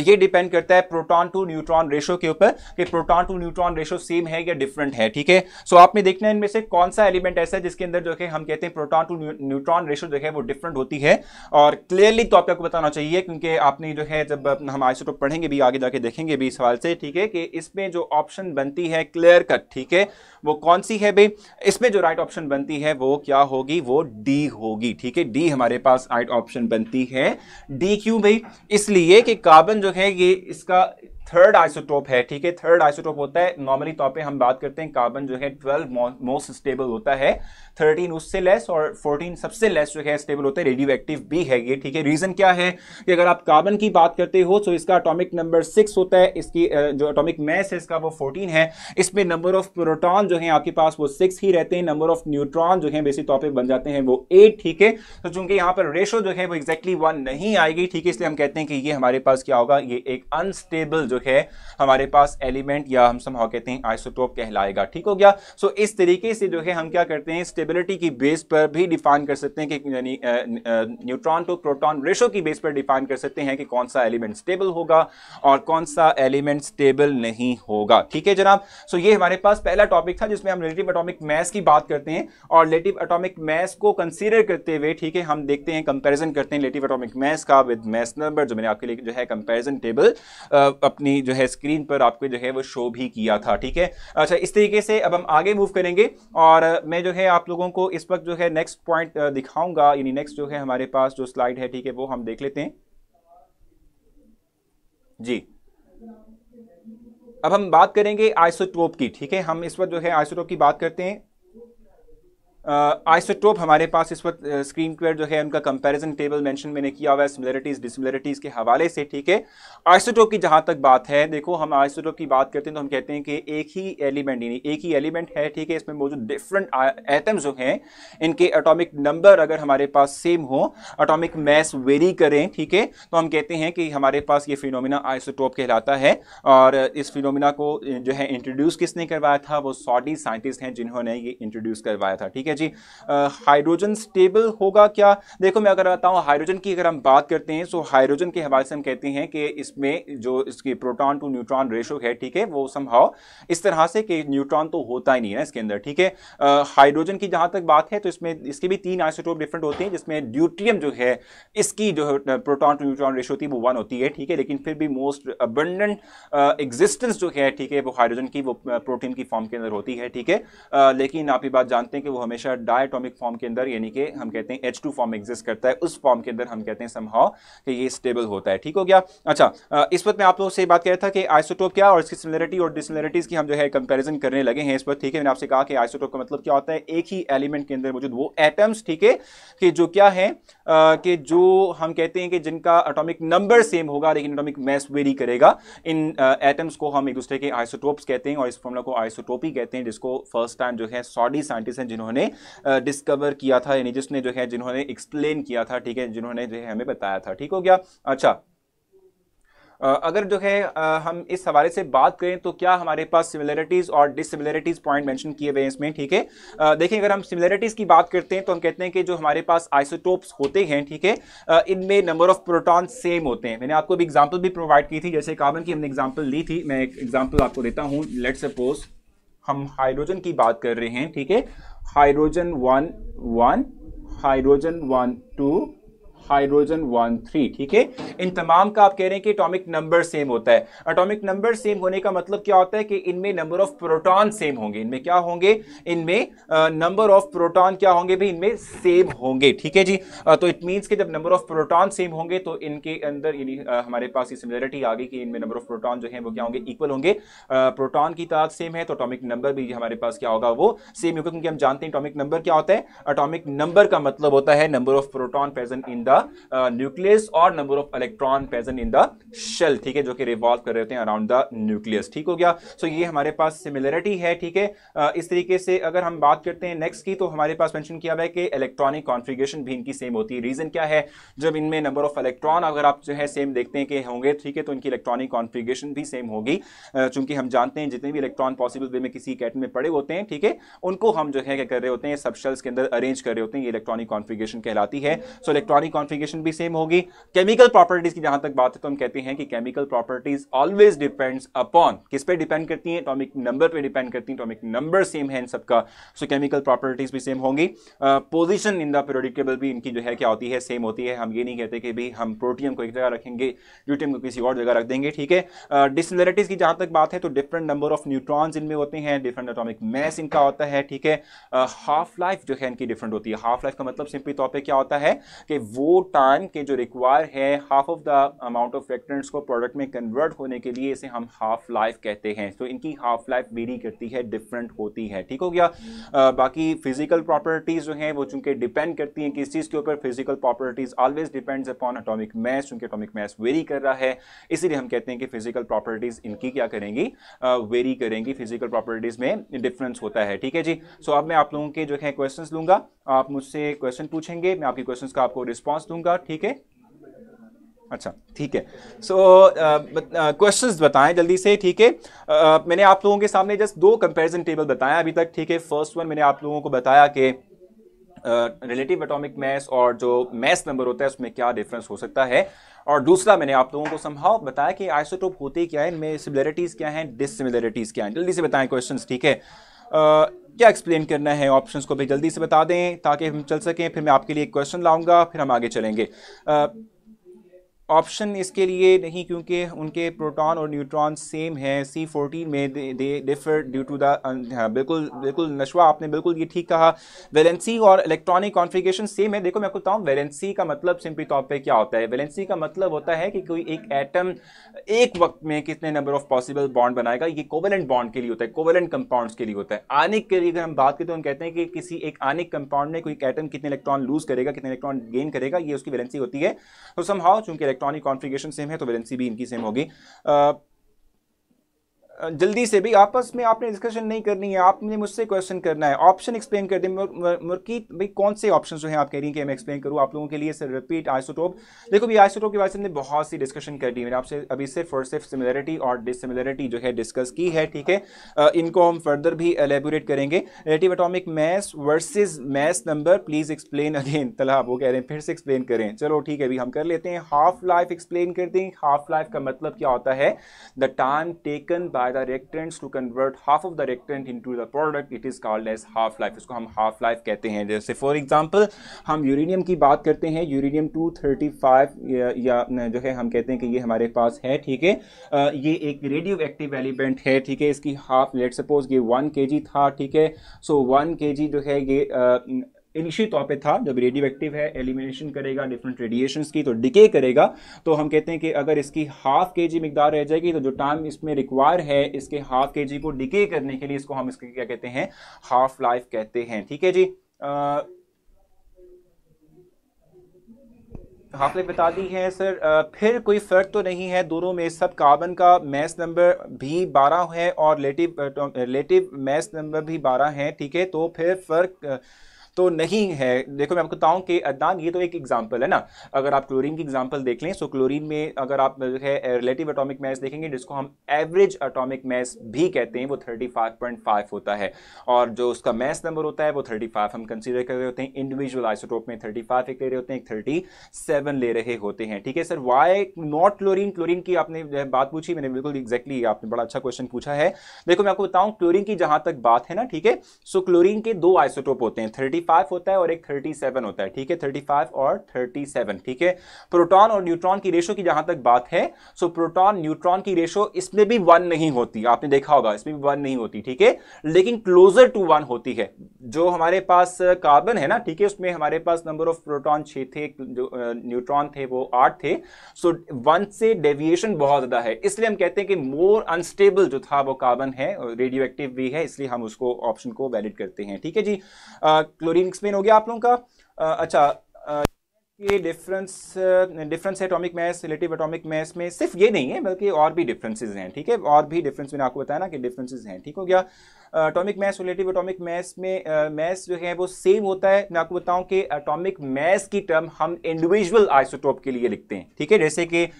ये डिपेंड करता है प्रोटॉन टू न्यूट्रॉन रेशो के ऊपर कि proton to neutron ratio same है या डिफरेंट है ठीक है सो आपने देखना है इनमें से कौन सा एलिमेंट ऐसा है जिसके अंदर जो है हम कहते हैं प्रोटॉन टू न्यूट्रॉन रेशो जो है वो डिफरेंट होती है और क्लियरली तो आपको बताना चाहिए क्योंकि आपने जो है जब हम आइसोटोप पढ़ेंगे भी आगे जाके देखेंगे भी इस हवाले से ठीक है कि इसमें जो ऑप्शन बनती है क्लियर कट ठीक है वो कौन सी है भाई इसमें जो राइट ऑप्शन बनती है वो क्या होगी वो डी होगी ठीक है डी हमारे पास राइट ऑप्शन बनती है डी क्यों भाई इसलिए कि कार्बन जो है ये इसका थर्ड आइसोटोप है ठीक है थर्ड आइसोटोप होता है नॉर्मली तौर तो पे हम बात करते हैं कार्बन जो है 12 मोस्ट स्टेबल होता है 13 उससे लेस और 14 सबसे लेस जो है स्टेबल होता है रेडियो एक्टिव भी है ये ठीक है रीजन क्या है कि अगर आप कार्बन की बात करते हो तो इसका अटोमिक नंबर सिक्स होता है इसकी जो अटोमिक मैस है इसका वो फोर्टीन है इसमें नंबर ऑफ प्रोटॉन जो है आपके पास वो सिक्स ही रहते हैं नंबर ऑफ न्यूट्रॉन जो है बेसिक तौर पर बन जाते हैं वो एट ठीक है तो चूंकि यहाँ पर रेशो जो है वो एक्जैक्टली वन नहीं आएगी ठीक है इसलिए हम कहते हैं कि ये हमारे पास क्या होगा ये एक अनस्टेबल जो है हमारे पास एलिमेंट या हम समहा कहते हैं आइसोटोप कहलाएगा ठीक हो गया सो so, इस तरीके से जो है हम क्या करते हैं स्टेबिलिटी की बेस पर भी डिफाइन कर सकते हैं कि यानी न्यूट्रॉन टू प्रोटॉन रेशो की बेस पर डिफाइन कर सकते हैं कि कौन सा एलिमेंट स्टेबल होगा और कौन सा एलिमेंट स्टेबल नहीं होगा ठीक है जनाब सो so, ये हमारे पास पहला टॉपिक था जिसमें हम रिलेटिव अटोमिक मैस की बात करते हैं और रिलेटिव अटोमिक मैस को कंसिडर करते हुए ठीक है हम देखते हैं कंपेरिजन करते हैं रिलेटिव अटोमिक मैस का विद मैस नंबर जो मैंने आपके लिए जो है कंपेरिजन टेबल अपनी जो है स्क्रीन पर आपको जो है वो शो भी किया था ठीक है अच्छा इस तरीके से अब हम आगे मूव करेंगे और मैं जो है आप लोगों को इस वक्त जो है नेक्स्ट पॉइंट दिखाऊंगा यानी नेक्स्ट जो है हमारे पास जो स्लाइड है ठीक है वो हम देख लेते हैं जी अब हम बात करेंगे आइसोटोप की ठीक है हम इस वक्त जो है आइसोटोप की बात करते हैं आइसोटोप uh, हमारे पास इस वक्त स्क्रीन पर जो है उनका कंपैरिजन टेबल मेंशन मैंने किया हुआ है सिमिलरिटीज़ डिसिमिलरिटीज़ के हवाले से ठीक है आइसोटोप की जहाँ तक बात है देखो हम आइसोटोप की बात करते हैं तो हम कहते हैं कि एक ही एलिमेंट यानी एक ही एलिमेंट है ठीक है इसमें मौजूद डिफरेंट आइटम्स जो हैं इनके अटोमिक नंबर अगर हमारे पास सेम हो अटोमिक मैस वेरी करें ठीक है तो हम कहते हैं कि हमारे पास ये फिनोमिना आइसोटोप कहलाता है और इस फिनोमिना को जो है इंट्रोड्यूस किसने करवाया था वो सॉडी साइंटिस्ट हैं जिन्होंने ये इंट्रोड्यूस करवाया था ठीक है है जी हाइड्रोजन स्टेबल होगा क्या देखो मैं अगर हूँ हाइड्रोजन की अगर हम बात करते हैं सो हाइड्रोजन के हवाले से हम कहते हैं कि इसमें जो इसकी प्रोटॉन टू न्यूट्रॉन रेशो है ठीक है वो संभव इस तरह से कि न्यूट्रॉन तो होता ही नहीं है इसके अंदर ठीक है हाइड्रोजन की जहाँ तक बात है तो इसमें इसके भी तीन आइसोटोप डिफरेंट होते हैं जिसमें ड्यूट्रियम जो है इसकी जो प्रोटॉन टू न्यूट्रॉन रेशो होती है वो वन होती है ठीक है लेकिन फिर भी मोस्ट अबंडेंट एग्जिस्टेंस जो है ठीक है वो हाइड्रोजन की वो प्रोटीन की फॉर्म के अंदर होती है ठीक है लेकिन आप ये बात जानते हैं कि वो हमेशा हमेशा डायटोमिक फॉर्म के अंदर यानी कि हम कहते हैं एच टू फॉर्म एग्जिस्ट करता है उस फॉर्म के अंदर हम कहते हैं समहाव कि ये स्टेबल होता है ठीक हो गया अच्छा इस वक्त मैं आप लोगों से बात कर रहा था कि आइसोटोप क्या और इसकी सिमिलरिटी और डिसमिलरिटीज की हम जो है कंपेरिजन करने लगे हैं इस वक्त ठीक है मैंने आपसे कहा कि आइसोटोप का मतलब क्या होता है एक ही एलिमेंट के अंदर मौजूद वो एटम्स ठीक है कि जो क्या है कि जो हम कहते हैं कि जिनका अटोमिक नंबर सेम होगा लेकिन अटोमिक मैस वेरी करेगा इन एटम्स को हम एक दूसरे के आइसोटोप्स कहते हैं और इस फॉर्मूला को आइसोटोपी कहते हैं जिसको फर्स्ट टाइम जो है सॉडी साइंटिस्ट हैं जिन्होंने डिस्कवर किया था यानी जिसने जो है जिन्होंने एक्सप्लेन किया था ठीक है जिन्होंने जो है हमें बताया था ठीक हो गया अच्छा अगर जो है हम इस हवाले से बात करें तो क्या हमारे पास सिमिलरिटीज़ और डिसिमिलरिटीज़ पॉइंट मेंशन किए हुए हैं इसमें ठीक है देखिए अगर हम सिमिलरिटीज़ की बात करते हैं तो हम कहते हैं कि जो हमारे पास आइसोटोप्स होते हैं ठीक है इनमें नंबर ऑफ प्रोटॉन सेम होते हैं मैंने आपको भी एग्जाम्पल भी प्रोवाइड की थी जैसे कार्बन की हमने एग्जाम्पल ली थी मैं एक एग्जाम्पल आपको देता हूँ लेट सपोज़ हम हाइड्रोजन की बात कर रहे हैं ठीक है hydrogen one one hydrogen one two hydrogen one three ठीक है इन तमाम का आप कह रहे हैं कि अटोमिक नंबर सेम होता है अटोमिक नंबर सेम होने का मतलब क्या होता है कि इनमें नंबर ऑफ प्रोटॉन सेम होंगे इनमें क्या होंगे इनमें नंबर ऑफ प्रोटॉन क्या होंगे भी इनमें सेम होंगे ठीक है जी uh, तो इट मीन्स कि जब नंबर ऑफ प्रोटॉन सेम होंगे तो इनके अंदर यानी uh, हमारे पास ये सिमिलरिटी आ गई कि इनमें नंबर ऑफ प्रोटॉन जो है वो क्या होंगे इक्वल होंगे प्रोटॉन की तादाद सेम है तो अटोमिक नंबर भी हमारे पास क्या होगा वो सेम होगा क्योंकि हम जानते हैं अटोमिक नंबर क्या होता है अटोमिक नंबर का मतलब होता है number of proton present in the nucleus और number of electron present in the shell ठीक है जो कि रिवॉल्व कर रहे होते हैं अराउंड द न्यूक्लियस ठीक हो गया सो so, ये हमारे पास सिमिलरिटी है ठीक है uh, इस तरीके से अगर हम बात करते हैं नेक्स्ट की तो हमारे पास मैंशन किया हुआ है कि इलेक्ट्रॉनिक कॉन्फ़िगरेशन भी इनकी सेम होती है रीज़न क्या है जब इनमें नंबर ऑफ इलेक्ट्रॉन अगर आप जो है सेम देखते हैं कि होंगे ठीक है तो इनकी इलेक्ट्रॉनिक कॉन्फ़िगरेशन भी सेम होगी uh, चूंकि हम जानते हैं जितने भी इलेक्ट्रॉन पॉसिबल वे में किसी कैटन में पड़े होते हैं ठीक है उनको हम जो है क्या कर रहे होते हैं सब शेल्स के अंदर अरेंज कर रहे होते हैं ये इलेक्ट्रॉनिक कॉन्फिगेशन कहलाती है सो इलेक्ट्रॉनिक कॉन्फिगेशन भी सेम होगी केमिकल प्रॉपर्टीज की जहां तक बात है तो हम कहते हैं कि chemical properties always depends upon किस पे डिपेंड करती है एटॉमिक नंबर पे डिपेंड करती है एटॉमिक नंबर सेम है इन सबका सो केमिकल प्रॉपर्टीज भी सेम होंगी पोजिशन इन द प्रोडिक्टेबल भी इनकी जो है क्या होती है सेम होती है हम ये नहीं कहते कि भाई हम प्रोटियम को एक जगह रखेंगे ड्यूटियम को किसी और जगह रख देंगे ठीक है डिसिमिलरिटीज uh, की जहां तक बात है तो डिफरेंट नंबर ऑफ न्यूट्रॉन्स इनमें होते हैं डिफरेंट एटॉमिक मैस इनका होता है ठीक है हाफ uh, लाइफ जो है इनकी डिफरेंट होती है हाफ लाइफ का मतलब सिंपली तौर पर क्या होता है कि वो टाइम के जो रिक्वायर है half of the amount of reactants को प्रोडक्ट में कन्वर्ट होने के लिए इसे हम हाफ लाइफ कहते हैं तो इनकी हाफ लाइफ वेरी करती है डिफरेंट होती है ठीक हो गया आ, बाकी फिजिकल प्रॉपर्टीज़ जो हैं वो चूंकि डिपेंड करती हैं किस चीज़ के ऊपर physical properties always depends upon atomic mass चूंकि अटोमिक मैस वेरी कर रहा है इसीलिए हम कहते हैं कि फिजिकल प्रॉपर्टीज़ इनकी क्या करेंगी वेरी करेंगी फिजिकल प्रॉपर्टीज़ में डिफरेंस होता है ठीक है जी सो so, अब मैं आप लोगों के जो है क्वेश्चन लूंगा आप मुझसे क्वेश्चन पूछेंगे मैं आपके क्वेश्चन का आपको रिस्पॉन्स पास दूंगा ठीक है अच्छा ठीक है सो क्वेश्चंस uh, uh, बताएं जल्दी से ठीक है uh, मैंने आप लोगों के सामने जस्ट दो कंपैरिजन टेबल बताया अभी तक ठीक है फर्स्ट वन मैंने आप लोगों को बताया कि रिलेटिव एटॉमिक मैस और जो मैस नंबर होता है उसमें क्या डिफरेंस हो सकता है और दूसरा मैंने आप लोगों को संभाव बताया कि आइसोटोप होते क्या है इनमें सिमिलरिटीज़ क्या हैं डिसिमिलरिटीज़ क्या हैं जल्दी से बताएं क्वेश्चंस ठीक है uh, क्या एक्सप्लेन करना है ऑप्शंस को भी जल्दी से बता दें ताकि हम चल सकें फिर मैं आपके लिए एक क्वेश्चन लाऊंगा फिर हम आगे चलेंगे आ, ऑप्शन इसके लिए नहीं क्योंकि उनके प्रोटॉन और न्यूट्रॉन सेम हैं सी फोर्टीन में they, differ due to the बिल्कुल बिल्कुल नशवा आपने बिल्कुल ये ठीक कहा वैलेंसी और इलेक्ट्रॉनिक कॉन्फ़िगरेशन सेम है देखो मैं आपको बताऊँ वैलेंसी का मतलब सिंपली तौर पर क्या होता है वैलेंसी का मतलब होता है कि कोई एक एटम एक वक्त में कितने नंबर ऑफ पॉसिबल बॉन्ड बनाएगा ये कोवेलेंट बॉन्ड के लिए होता है कोवेलेंट कंपाउंड के लिए होता है आनिक के लिए अगर हम बात करें तो हम कहते हैं कि किसी एक आनिक कंपाउंड में कोई एटम कितने इलेक्ट्रॉन लूज करेगा कितने इलेक्ट्रॉन गेन करेगा ये उसकी वैलेंसी होती है तो समहाउ चूंकि इलेक्ट्रॉनिक कॉन्फ़िगरेशन सेम है तो वैलेंसी भी इनकी सेम होगी जल्दी से भी आपस में आपने डिस्कशन नहीं करनी है आपने मुझसे क्वेश्चन करना है ऑप्शन एक्सप्लेन कर दें मुर्कीत भाई कौन से ऑप्शन जो हैं आप कह रही हैं कि मैं एक्सप्लेन करूँ आप लोगों के लिए सर रिपीट आइसोटोप देखो भी आइसोटोप के बारे में बहुत सी डिस्कशन कर दी मैंने आपसे अभी सिर्फ और सिर्फ सिमिलरिटी और डिसिमिलरिटी जो है डिस्कस की है ठीक है इनको हम फर्दर भी एलेबोरेट करेंगे relative atomic mass versus mass number please explain again तलाब वो कह रहे हैं फिर से एक्सप्लेन करें चलो ठीक है अभी हम कर लेते हैं हाफ लाइफ एक्सप्लेन कर दें हाफ लाइफ का मतलब क्या होता है the time taken by by the reactants to convert half of the reactant into the product it is called as half life इसको हम हाफ लाइफ कहते हैं जैसे फॉर एग्जाम्पल हम यूरेनियम की बात करते हैं यूरेनियम टू 235 या, या जो है हम कहते हैं कि ये हमारे पास है ठीक है ये एक रेडियो एक्टिव एलिमेंट है ठीक है इसकी हाफ लेट सपोज ये वन के जी था ठीक है सो वन के जी जो है ये इनिशियल तौर पे था जब रेडियो एक्टिव है एलिमिनेशन करेगा डिफरेंट रेडिएशन की तो डिके करेगा तो हम कहते हैं कि अगर इसकी हाफ के जी मिकदार रह जाएगी तो जो टाइम इसमें रिक्वायर है इसके हाफ के जी को डिके करने के लिए इसको हम इसके क्या कहते हैं हाफ लाइफ कहते हैं ठीक है जी हाफ लाइफ बता दी है सर आ, फिर कोई फ़र्क तो नहीं है दोनों में सब कार्बन का मैस नंबर भी बारह है और रिलेटिव रिलेटिव मैस नंबर भी बारह है ठीक है तो फिर फ़र्क आ, तो नहीं है देखो मैं आपको बताऊँ कि अदनान ये तो एक एग्जाम्पल है ना अगर आप क्लोरीन की एग्जाम्पल देख लें सो क्लोरीन में अगर आप जो है रिलेटिव अटोमिक मैस देखेंगे जिसको हम एवरेज अटोमिक मैस भी कहते हैं वो थर्टी फाइव पॉइंट फाइव होता है और जो उसका मैस नंबर होता है वो थर्टी फाइव हम कंसिडर कर रहे होते हैं इंडिविजुअल आइसोटोप में थर्टी फाइव एक ले रहे होते हैं एक थर्टी सेवन ले रहे होते हैं ठीक है sir why not chlorine chlorine की आपने बात पूछी मैंने बिल्कुल एग्जैक्टली exactly, आपने बड़ा अच्छा क्वेश्चन पूछा है देखो मैं आपको बताऊं क्लोरीन की जहां तक बात है ना ठीक है सो क्लोरीन के दो आइसोटोप होते हैं थर्टी फाइव होता है और एक थर्टी सेवन होता है ठीक है थर्टी फाइव और थर्टी सेवन ठीक है प्रोटॉन और न्यूट्रॉन की रेशो की जहां तक बात है सो प्रोटॉन न्यूट्रॉन की रेशो इसमें भी वन नहीं होती आपने देखा होगा इसमें भी वन नहीं होती ठीक है लेकिन क्लोजर टू वन होती है जो हमारे पास कार्बन है ना ठीक है उसमें हमारे पास नंबर ऑफ प्रोटॉन छे थे न्यूट्रॉन थे वो आठ थे सो वन से डेविएशन बहुत ज़्यादा है इसलिए हम कहते हैं कि मोर अनस्टेबल जो था वो कार्बन है रेडियो एक्टिव भी है इसलिए हम उसको ऑप्शन को वैलिड करते हैं ठीक है जी क्लोरीन एक्सप्लेन हो गया आप लोगों का आ, अच्छा ये डिफरेंस डिफरेंस है atomic mass relative atomic mass में सिर्फ ये नहीं है बल्कि और भी डिफरेंसेस हैं ठीक है और भी डिफरेंस मैंने आपको बताया ना कि डिफरेंसेस हैं ठीक हो गया atomic mass relative atomic mass में मैस जो है वो सेम होता है मैं आपको बताऊं कि एटॉमिक मैस की टर्म हम इंडिविजुअल आइसोटोप के लिए लिखते हैं ठीक है जैसे कि uh,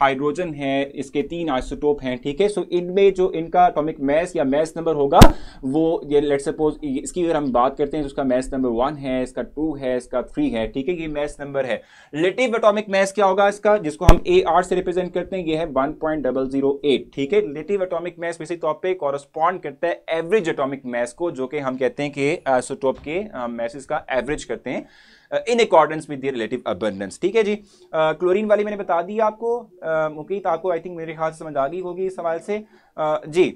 हाइड्रोजन है इसके तीन आइसोटोप हैं ठीक है सो इनमें जो इनका एटॉमिक मैस या मैस नंबर होगा वो ये लेट सपोज इसकी अगर हम बात करते हैं तो उसका मैस नंबर वन है इसका टू है इसका थ्री है ठीक है ये मैस नंबर है रिलेटिव एटॉमिक मैस क्या होगा इसका जिसको हम ए आर से रिप्रेजेंट करते हैं ये है one point double zero eight ठीक है रिलेटिव एटॉमिक मैस बेसिक तौर पर कॉरस्पॉन्ड करता है एवरेज एटॉमिक मैस को जो कि हम कहते हैं कि आइसोटोप के मैसेज का एवरेज करते हैं in accordance with the relative abundance ठीक है जी क्लोरीन वाली मैंने बता दी आपको मुकीत आपको आई थिंक मेरे ख्याल से समझ आ गई होगी इस सवाल से जी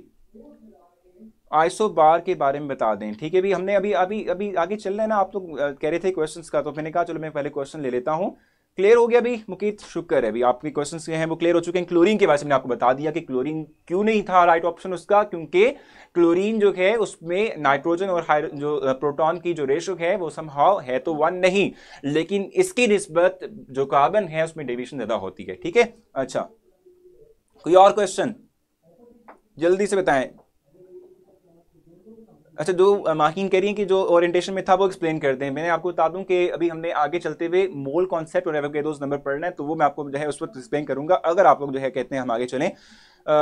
आइसो बार के बारे में बता दें ठीक है भी हमने अभी अभी अभी आगे चल रहे हैं ना आप तो कह रहे थे क्वेश्चंस का तो मैंने कहा चलो मैं पहले क्वेश्चन ले लेता हूँ क्लियर हो गया अभी मुकीत शुक्र है अभी आपके क्वेश्चन के हैं वो क्लियर हो चुके हैं क्लोरीन के बारे में आपको बता दिया कि क्लोरीन क्यों नहीं था राइट ऑप्शन उसका क्योंकि क्लोरीन जो है उसमें नाइट्रोजन और जो प्रोटॉन की जो रेशो है वो संभाव है तो वन नहीं लेकिन इसकी नस्बत जो कार्बन है उसमें डिविशन ज़्यादा होती है ठीक है अच्छा कोई और क्वेश्चन जल्दी से बताएं अच्छा जो माकिन कह रही है कि जो ओरिएंटेशन में था वो एक्सप्लेन कर दें मैंने आपको बता दूं कि अभी हमने आगे चलते हुए मोल कॉन्सेप्ट और एवोकेडोज नंबर पढ़ना है तो वो मैं आपको जो है उस वक्त एक्सप्लेन करूंगा अगर आप लोग जो है कहते हैं हम आगे चलें आ,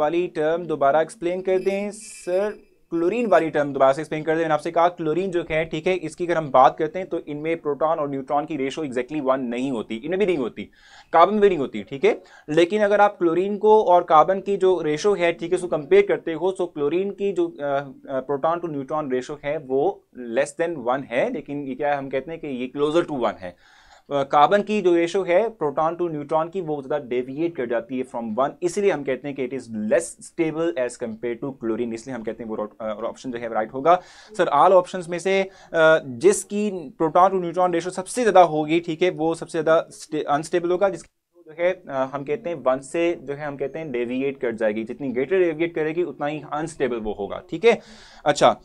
वाली टर्म दोबारा एक्सप्लेन कर दें सर क्लोरीन वाली टर्म दोबारा से एक्सप्लेन कर दे आपसे कहा क्लोरीन जो है ठीक है इसकी अगर हम बात करते हैं तो इनमें प्रोटॉन और न्यूट्रॉन की रेशो एक्जैक्टली वन नहीं होती इनमें भी नहीं होती कार्बन में भी नहीं होती ठीक है लेकिन अगर आप क्लोरीन को और कार्बन की जो रेशो है ठीक है उसको कंपेयर करते हो तो क्लोरीन की जो प्रोटॉन टू न्यूट्रॉन रेशो है वो लेस देन वन है लेकिन ये क्या हम कहते हैं कि ये क्लोजर टू वन है कार्बन की जो रेशो है प्रोटॉन टू न्यूट्रॉन की वो ज़्यादा डेविएट कर जाती है फ्रॉम वन इसलिए हम कहते हैं कि it is less stable as compare to chlorine इसलिए हम कहते हैं वो ऑप्शन जो है राइट होगा सर आल ऑप्शन में से जिसकी प्रोटॉन टू न्यूट्रॉन रेशो सबसे ज़्यादा होगी ठीक है वो सबसे ज़्यादा अनस्टेबल होगा जिसकी जो है हम कहते हैं वन से जो है हम कहते हैं डेविएट कर जाएगी जितनी ग्रेटर डेविएट करेगी उतना ही अनस्टेबल वो होगा ठीक है अच्छा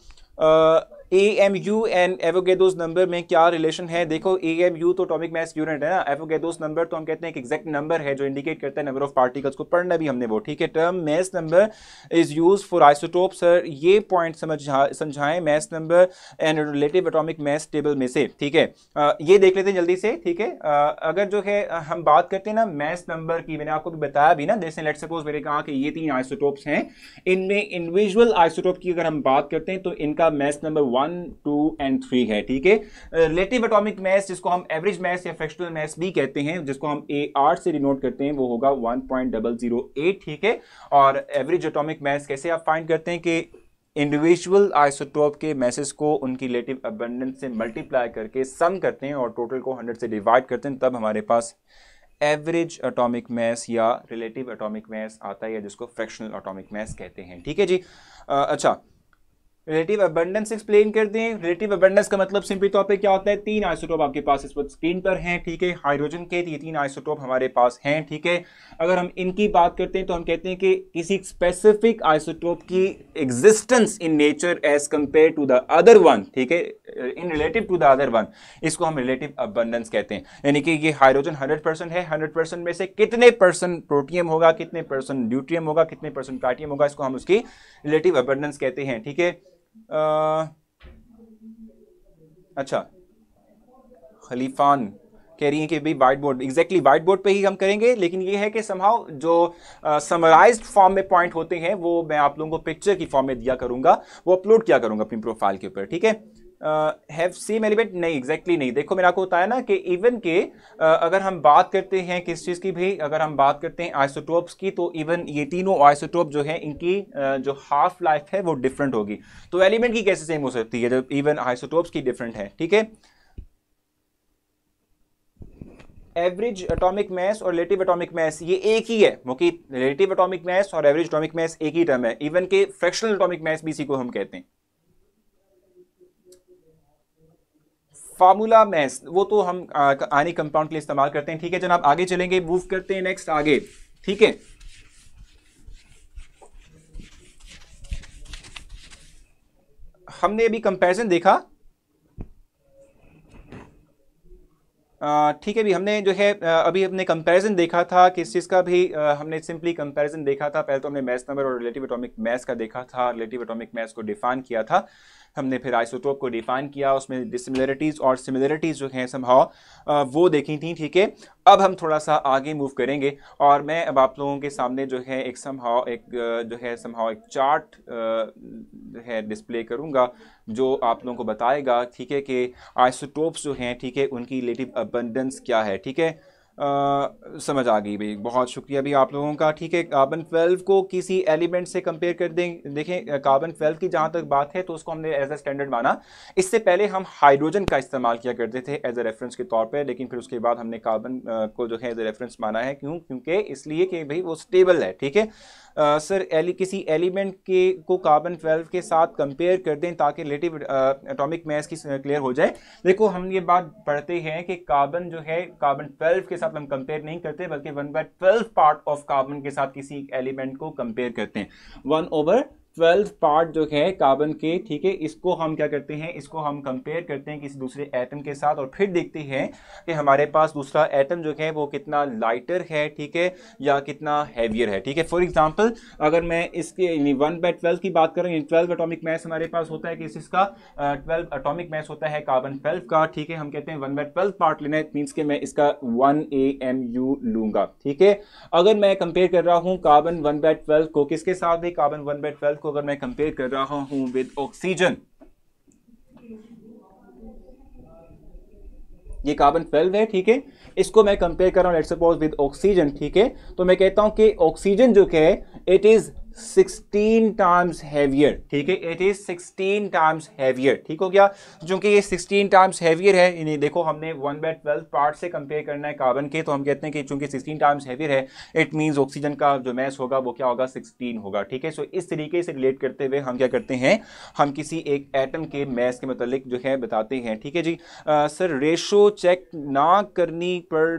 आ, A M U and Avogadro's number में क्या रिलेशन है देखो ए एम यू तो अटोमिक मैस यूनिट है ना एवोगेदोज नंबर तो हम कहते हैं एक एग्जैक्ट नंबर है जो इंडिकेट करता है नंबर ऑफ पार्टिकल्स को पढ़ना भी हमने वो ठीक है term mass number is use for isotope sir ये पॉइंट समझाएं mass number and relative atomic mass table में से ठीक है ये देख लेते हैं जल्दी से ठीक है अगर जो है हम बात करते हैं ना मैस नंबर की मैंने आपको भी बताया भी ना जैसे लेट सपोज मैंने कहा कि ये तीन आइसोटोप्स हैं इनमें इंडिविजुअल आइसोटोप की अगर हम बात करते हैं तो इनका mass number one two and three है ठीक है रिलेटिव एटॉमिक मैस जिसको हम एवरेज मैस या फ्रैक्शनल मैस भी कहते हैं जिसको हम ए आर से डिनोट करते हैं वो होगा one point double zero eight ठीक है और एवरेज एटॉमिक मैस कैसे आप फाइंड करते हैं कि इंडिविजुअल आइसोटोप के मैसेज को उनकी रिलेटिव अबंडेंस से मल्टीप्लाई करके सम करते हैं और टोटल को हंड्रेड से डिवाइड करते हैं तब हमारे पास एवरेज अटोमिक मैस या रिलेटिव अटोमिक मैस आता है या जिसको फ्रैक्शनल अटोमिक मैस कहते हैं ठीक है जी आ, uh, अच्छा रिलेटिव अबंडेंस एक्सप्लेन कर दें रिलेटिव अबंडेंस का मतलब सिंपली तौर पे क्या होता है तीन आइसोटोप आपके पास इस वक्त स्क्रीन पर हैं ठीक है हाइड्रोजन के ये तीन आइसोटोप हमारे पास हैं ठीक है अगर हम इनकी बात करते हैं तो हम कहते हैं कि किसी स्पेसिफिक आइसोटोप की existence in nature as compare to the other one ठीक है in relative to the other one इसको हम रिलेटिव अबंडेंस कहते हैं यानी कि ये हाइड्रोजन हंड्रेड है हंड्रेड में से कितने परसेंट प्रोटियम होगा कितने परसेंट ड्यूट्रियम होगा कितने परसेंट कार्टियम होगा इसको हम उसकी रिलेटिव अबंडेंस कहते हैं ठीक है आ, अच्छा खलीफान कह रही हैं कि भाई white board exactly white board पे ही हम करेंगे लेकिन ये है कि समहाउ जो समराइज फॉर्म में पॉइंट होते हैं वो मैं आप लोगों को पिक्चर की फॉर्म में दिया करूंगा वो अपलोड किया करूंगा अपनी प्रोफाइल के ऊपर ठीक है हैव सेम एलिमेंट नहीं एग्जैक्टली exactly नहीं देखो मेरा को बताया ना कि इवन के uh, अगर हम बात करते हैं किस चीज़ की भी अगर हम बात करते हैं आइसोटोप्स की तो इवन ये तीनों आइसोटोप जो है इनकी uh, जो हाफ लाइफ है वो डिफरेंट होगी तो एलिमेंट की कैसे सेम हो सकती है जब इवन आइसोटोप्स की डिफरेंट है ठीक है एवरेज एटॉमिक मैस और रिलेटिव एटॉमिक मैस ये एक ही है क्योंकि रिलेटिव एटॉमिक मैस और एवरेज एटॉमिक मैस एक ही टर्म है इवन के फ्रैक्शनल एटॉमिक मैस भी इसी को हम कहते हैं फार्मूला मैस वो तो हम आनी कंपाउंड के लिए इस्तेमाल करते हैं ठीक है जनाब आगे चलेंगे मूव करते हैं नेक्स्ट आगे ठीक है हमने अभी कंपैरिजन देखा ठीक है भी हमने जो है अभी हमने कंपैरिजन देखा था किस चीज़ का भी हमने सिंपली कंपैरिजन देखा था पहले तो हमने मैथ नंबर और रिलेटिव एटॉमिक मैस का देखा था रिलेटिव एटॉमिक मैस को डिफाइन किया था हमने फिर आइसोटोप को डिफाइन किया उसमें डिसिमिलरिटीज़ और सिमिलरिटीज़ जो हैं संभाव वो देखी थी ठीक है अब हम थोड़ा सा आगे मूव करेंगे और मैं अब आप लोगों के सामने जो है एक संभाव एक जो है संभाव एक चार्ट है डिस्प्ले करूँगा जो आप लोगों को बताएगा ठीक है कि आइसोटोप्स जो हैं ठीक है उनकी रिलेटिव अबंडेंस क्या है ठीक है समझ आ गई भाई बहुत शुक्रिया भी आप लोगों का ठीक है कार्बन ट्वेल्व को किसी एलिमेंट से कंपेयर कर दें देखें कार्बन ट्वेल्व की जहाँ तक बात है तो उसको हमने एज अ स्टैंडर्ड माना इससे पहले हम हाइड्रोजन का इस्तेमाल किया करते थे एज अ रेफरेंस के तौर पर लेकिन फिर उसके बाद हमने कार्बन को जो है एज ए रेफरेंस माना है क्यों क्योंकि इसलिए कि भाई वो स्टेबल है ठीक है सर एली किसी एलिमेंट के को कार्बन ट्वेल्व के साथ कंपेयर कर दें ताकि रिलेटिव एटॉमिक मैस की क्लियर हो जाए देखो हम ये बात पढ़ते हैं कि कार्बन जो है कार्बन ट्वेल्व के साथ हम कंपेयर नहीं करते बल्कि one by twelve part of carbon के साथ किसी एलिमेंट को कंपेयर करते हैं वन ओवर ट्वेल्थ पार्ट जो है कार्बन के ठीक है इसको हम क्या करते हैं इसको हम कंपेयर करते हैं किसी दूसरे एटम के साथ और फिर देखते हैं कि हमारे पास दूसरा एटम जो है वो कितना लाइटर है ठीक है या कितना हैवियर है ठीक है फॉर एग्जाम्पल अगर मैं इसके वन बाई ट्वेल्व की बात करूँ ट्वेल्व अटोमिक मैथ हमारे पास होता है कि इसका ट्वेल्व अटोमिक मैथ होता है कार्बन ट्वेल्व का ठीक है हम कहते हैं वन बाई ट्वेल्व पार्ट लेना है मीन्स के मैं इसका वन ए एम यू लूंगा ठीक है अगर मैं कंपेयर कर रहा हूँ कार्बन वन बाय ट्वेल्व को किसके साथ भी कार्बन वन बाय ट्वेल्व को अगर मैं कंपेयर कर रहा हूं विद ऑक्सीजन ये कार्बन ट्वेल्व है ठीक है इसको मैं कंपेयर कर रहा हूं लेट सपोज विद ऑक्सीजन ठीक है तो मैं कहता हूं कि ऑक्सीजन जो है इट इज 16 टाइम्स हैवियर ठीक है इट इज 16 टाइम्स हैवियर ठीक हो गया जो कि ये 16 टाइम्स हैवियर है इन्हें देखो हमने वन बाय ट्वेल्व पार्ट से कंपेयर करना है कार्बन के तो हम कहते हैं कि चूंकि 16 टाइम्स हेवियर है इट मींस ऑक्सीजन का जो मैस होगा वो क्या होगा 16 होगा ठीक है सो इस तरीके से रिलेट करते हुए हम क्या करते हैं हम किसी एक एटम के मैस के मतलब जो है बताते हैं ठीक है जी सर रेशो चेक ना करनी पर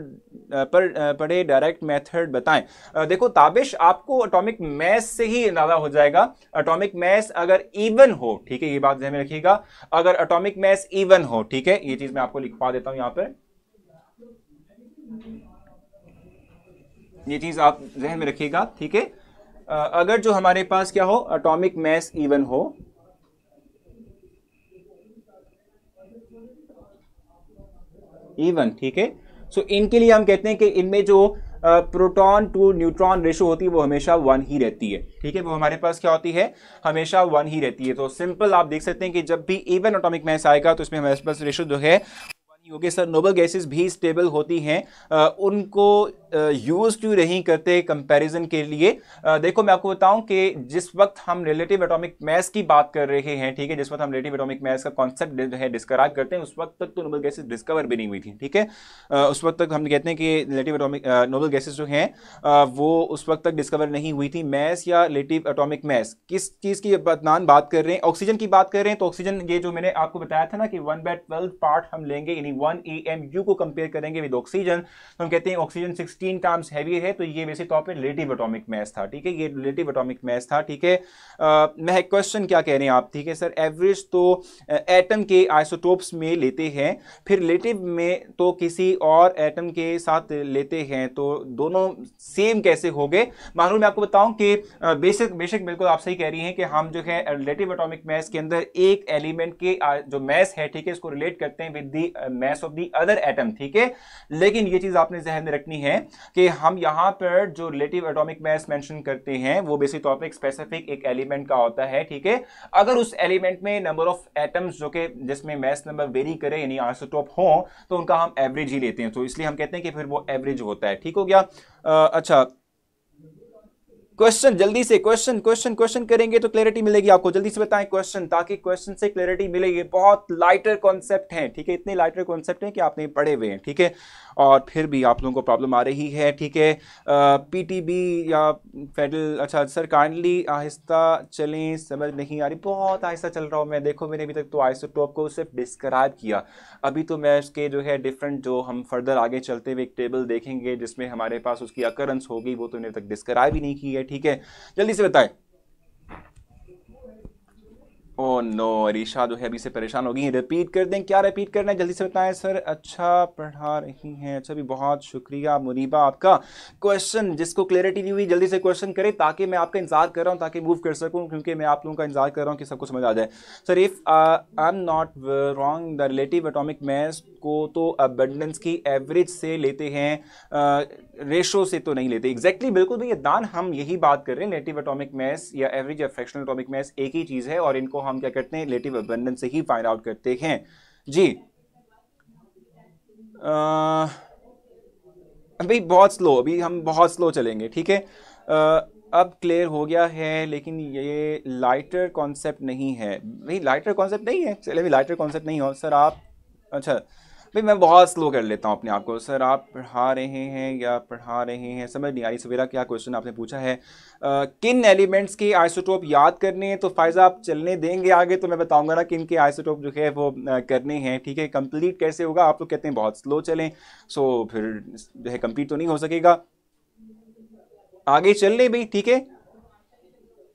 पर पड़े डायरेक्ट मेथड बताएं देखो ताबिश आपको अटोमिक मैस से ही अंदाजा हो जाएगा अटोमिक मैस अगर इवन हो ठीक है ये बात ध्यान में रखिएगा अगर अटोमिक मैस इवन हो ठीक है ये चीज मैं आपको लिखवा देता हूं यहां पर ये चीज आप जहन में रखिएगा ठीक है अगर जो हमारे पास क्या हो अटोमिक मैस इवन हो इवन ठीक है सो इनके लिए हम कहते हैं कि इनमें जो प्रोटॉन टू न्यूट्रॉन रेशो होती है वो हमेशा वन ही रहती है ठीक है वो हमारे पास क्या होती है हमेशा वन ही रहती है तो सिंपल आप देख सकते हैं कि जब भी इवन ऑटोमिक मैस आएगा तो इसमें हमारे पास रेशो जो है नहीं होगी सर नोबल गैसेस भी स्टेबल होती हैं उनको यूज़ क्यों नहीं करते कंपैरिजन के लिए आ, देखो मैं आपको बताऊं कि जिस वक्त हम रिलेटिव एटॉमिक मैस की बात कर रहे हैं ठीक है जिस वक्त हम रिलेटिव एटॉमिक मैस का कॉन्सेप्ट है डिस्क्राइब करते हैं उस वक्त तक तो नोबल गैसेस डिस्कवर भी नहीं हुई थी ठीक है उस वक्त तक हम कहते हैं कि रिलेटिव एटॉमिक नोबल गैसेज जो हैं वो उस वक्त तक डिस्कवर नहीं हुई थी मैस या रिलेटिव एटॉमिक मैस किस चीज़ की नान बात कर रहे हैं ऑक्सीजन की बात कर रहे हैं तो ऑक्सीजन ये जो मैंने आपको बताया था ना कि वन बाय ट्वेल्व पार्ट हम लेंगे इन्हीं वन ए एम यू को कंपेयर करेंगे विद ऑक्सीजन तो हम कहते हैं ऑक्सीजन 16 टाइम्स हैवी है तो ये वैसे तौर पर रिलेटिव एटॉमिक मैस था ठीक है ये रिलेटिव एटॉमिक मैस था ठीक है मैं क्वेश्चन क्या कह रहे हैं आप ठीक है सर एवरेज तो एटम के आइसोटोप्स में लेते हैं फिर रिलेटिव में तो किसी और एटम के साथ लेते हैं तो दोनों सेम कैसे हो गए मानूर मैं आपको बताऊं कि बेसिक बेशक बिल्कुल आप सही कह रही हैं कि हम जो है रिलेटिव एटॉमिक मैस के अंदर एक एलिमेंट के जो मैस है ठीक है इसको रिलेट करते हैं with the mass mass of the other atom ठीक है लेकिन ये चीज आपने जहन में रखनी है कि हम यहां पर जो रिलेटिव एटॉमिक मैस मेंशन करते हैं वो बेसिक तौर पर स्पेसिफिक एक एलिमेंट का होता है ठीक है अगर उस एलिमेंट में नंबर ऑफ एटम्स जो कि जिसमें मैस नंबर वेरी करे यानी आर्सोटॉप हो तो उनका हम एवरेज ही लेते हैं तो इसलिए हम कहते हैं कि फिर वो एवरेज होता है ठीक हो गया आ, अच्छा क्वेश्चन जल्दी से क्वेश्चन क्वेश्चन क्वेश्चन करेंगे तो क्लैरिटी मिलेगी आपको जल्दी से बताएं क्वेश्चन ताकि क्वेश्चन से क्लैरिटी मिलेगी बहुत लाइटर कॉन्सेप्ट हैं ठीक है इतने लाइटर कॉन्सेप्ट हैं कि आपने पढ़े हुए हैं ठीक है और फिर भी आप लोगों को प्रॉब्लम आ रही है ठीक है पीटीबी या फेडरल अच्छा सर काइंडली आहिस्ता चलें समझ नहीं आ रही बहुत आहिस्ता चल रहा हूँ मैं देखो मैंने अभी तक तो आइसोटोप को सिर्फ डिस्क्राइब किया अभी तो मैं उसके जो है डिफरेंट जो हम फर्दर आगे चलते हुए एक टेबल देखेंगे जिसमें हमारे पास उसकी अकरेंस होगी वो तो मैंने तक डिस्क्राइब ही नहीं की है ठीक है जल्दी से बताएं ओ नो रिशा जो है अभी से परेशान हो गई है रिपीट कर दें क्या रिपीट करना है जल्दी से बताएं सर अच्छा पढ़ा रही हैं अच्छा भी बहुत शुक्रिया मुनीबा आपका क्वेश्चन जिसको क्लियरिटी दी हुई जल्दी से क्वेश्चन करें ताकि मैं आपका इंतजार कर रहा हूँ ताकि मूव कर सकूँ क्योंकि मैं आप लोगों का इंतजार कर रहा हूँ कि सबको समझ आ जाए sir if I am not wrong the relative atomic mass को तो अबंडेंस की एवरेज से लेते हैं uh, रेशो से तो नहीं लेते एग्जैक्टली exactly, बिल्कुल भैया दान हम यही बात कर रहे हैं नेटिव अटोमिक मैस या एवरेज या फ्रैक्शनल एटॉमिक मैस एक ही चीज़ है और इनको हम क्या करते हैं रिलेटिव अबंडन से ही फाइंड आउट करते हैं जी अभी बहुत स्लो अभी हम बहुत स्लो चलेंगे ठीक है अब क्लियर हो गया है लेकिन ये लाइटर कॉन्सेप्ट नहीं है भाई लाइटर कॉन्सेप्ट नहीं है चले भी लाइटर कॉन्सेप्ट नहीं हो सर आप अच्छा भाई मैं बहुत स्लो कर लेता हूँ अपने आप को सर आप पढ़ा रहे हैं या पढ़ा रहे हैं समझ नहीं आ रही सवेरा क्या क्वेश्चन आपने पूछा है आ, किन एलिमेंट्स के आइसोटोप याद करने हैं तो फायजा आप चलने देंगे आगे तो मैं बताऊँगा ना किन के आइसोटोप जो है वो करने हैं ठीक है कंप्लीट कैसे होगा आप तो कहते हैं बहुत स्लो चलें सो फिर जो है कंप्लीट तो नहीं हो सकेगा आगे चल ले भाई ठीक है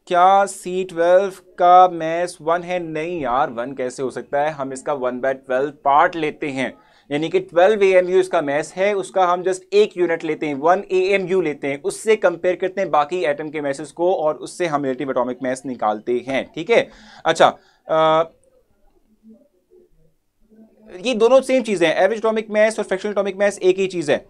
क्या सी ट्वेल्व का मैस वन है नहीं यार वन कैसे हो सकता है हम इसका वन बाय ट्वेल्व पार्ट लेते हैं यानी कि 12 ए एम यू इसका मैस है उसका हम जस्ट एक यूनिट लेते हैं वन ए एम यू लेते हैं उससे कंपेयर करते हैं बाकी एटम के मैसेज को और उससे हम रिलेटिव एटॉमिक मैस निकालते हैं ठीक है अच्छा आ, ये दोनों सेम चीज़ें है एवरेज एटॉमिक मैस और फ्रैक्शनल एटॉमिक मैस एक ही चीज़ है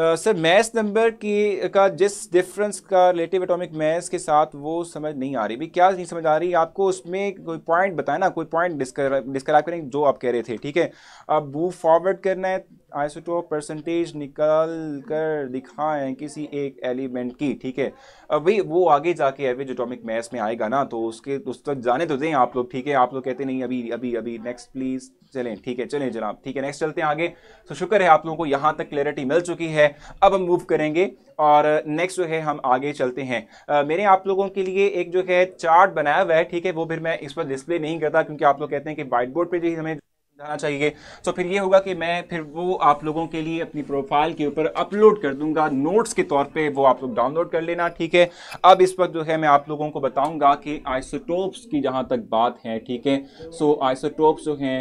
सर मैस नंबर की का जिस डिफरेंस का रिलेटिव एटॉमिक मैस के साथ वो समझ नहीं आ रही भी क्या नहीं समझ आ रही आपको उसमें कोई पॉइंट बताए ना कोई पॉइंट डिस्क्राइब करें जो आप कह रहे थे ठीक है अब मूव फॉरवर्ड करना है आइसोटो परसेंटेज निकाल कर दिखाएं किसी एक एलिमेंट की ठीक है अब भाई वो आगे जाके जो एटॉमिक मैस में आएगा ना तो उसके उस तक जाने तो दें आप लोग ठीक है आप लोग कहते नहीं अभी अभी अभी नेक्स्ट प्लीज़ चलें ठीक है चलें जनाब ठीक है नेक्स्ट चलते हैं आगे तो शुक्र है आप लोगों को यहाँ तक क्लैरिटी मिल चुकी है अब हम मूव करेंगे और नेक्स्ट जो है हम आगे चलते हैं आ, मैंने आप लोगों के लिए एक जो है चार्ट बनाया हुआ है ठीक है वो फिर मैं इस पर डिस्प्ले नहीं करता क्योंकि आप लोग कहते हैं कि वाइट बोर्ड पर जो हमें जाना चाहिए तो फिर ये होगा कि मैं फिर वो आप लोगों के लिए अपनी प्रोफाइल के ऊपर अपलोड कर दूंगा नोट्स के तौर पे वो आप लोग डाउनलोड कर लेना ठीक है अब इस वक्त जो है मैं आप लोगों को बताऊंगा कि आइसोटोप्स की जहाँ तक बात है ठीक है सो आइसोटोप्स जो हैं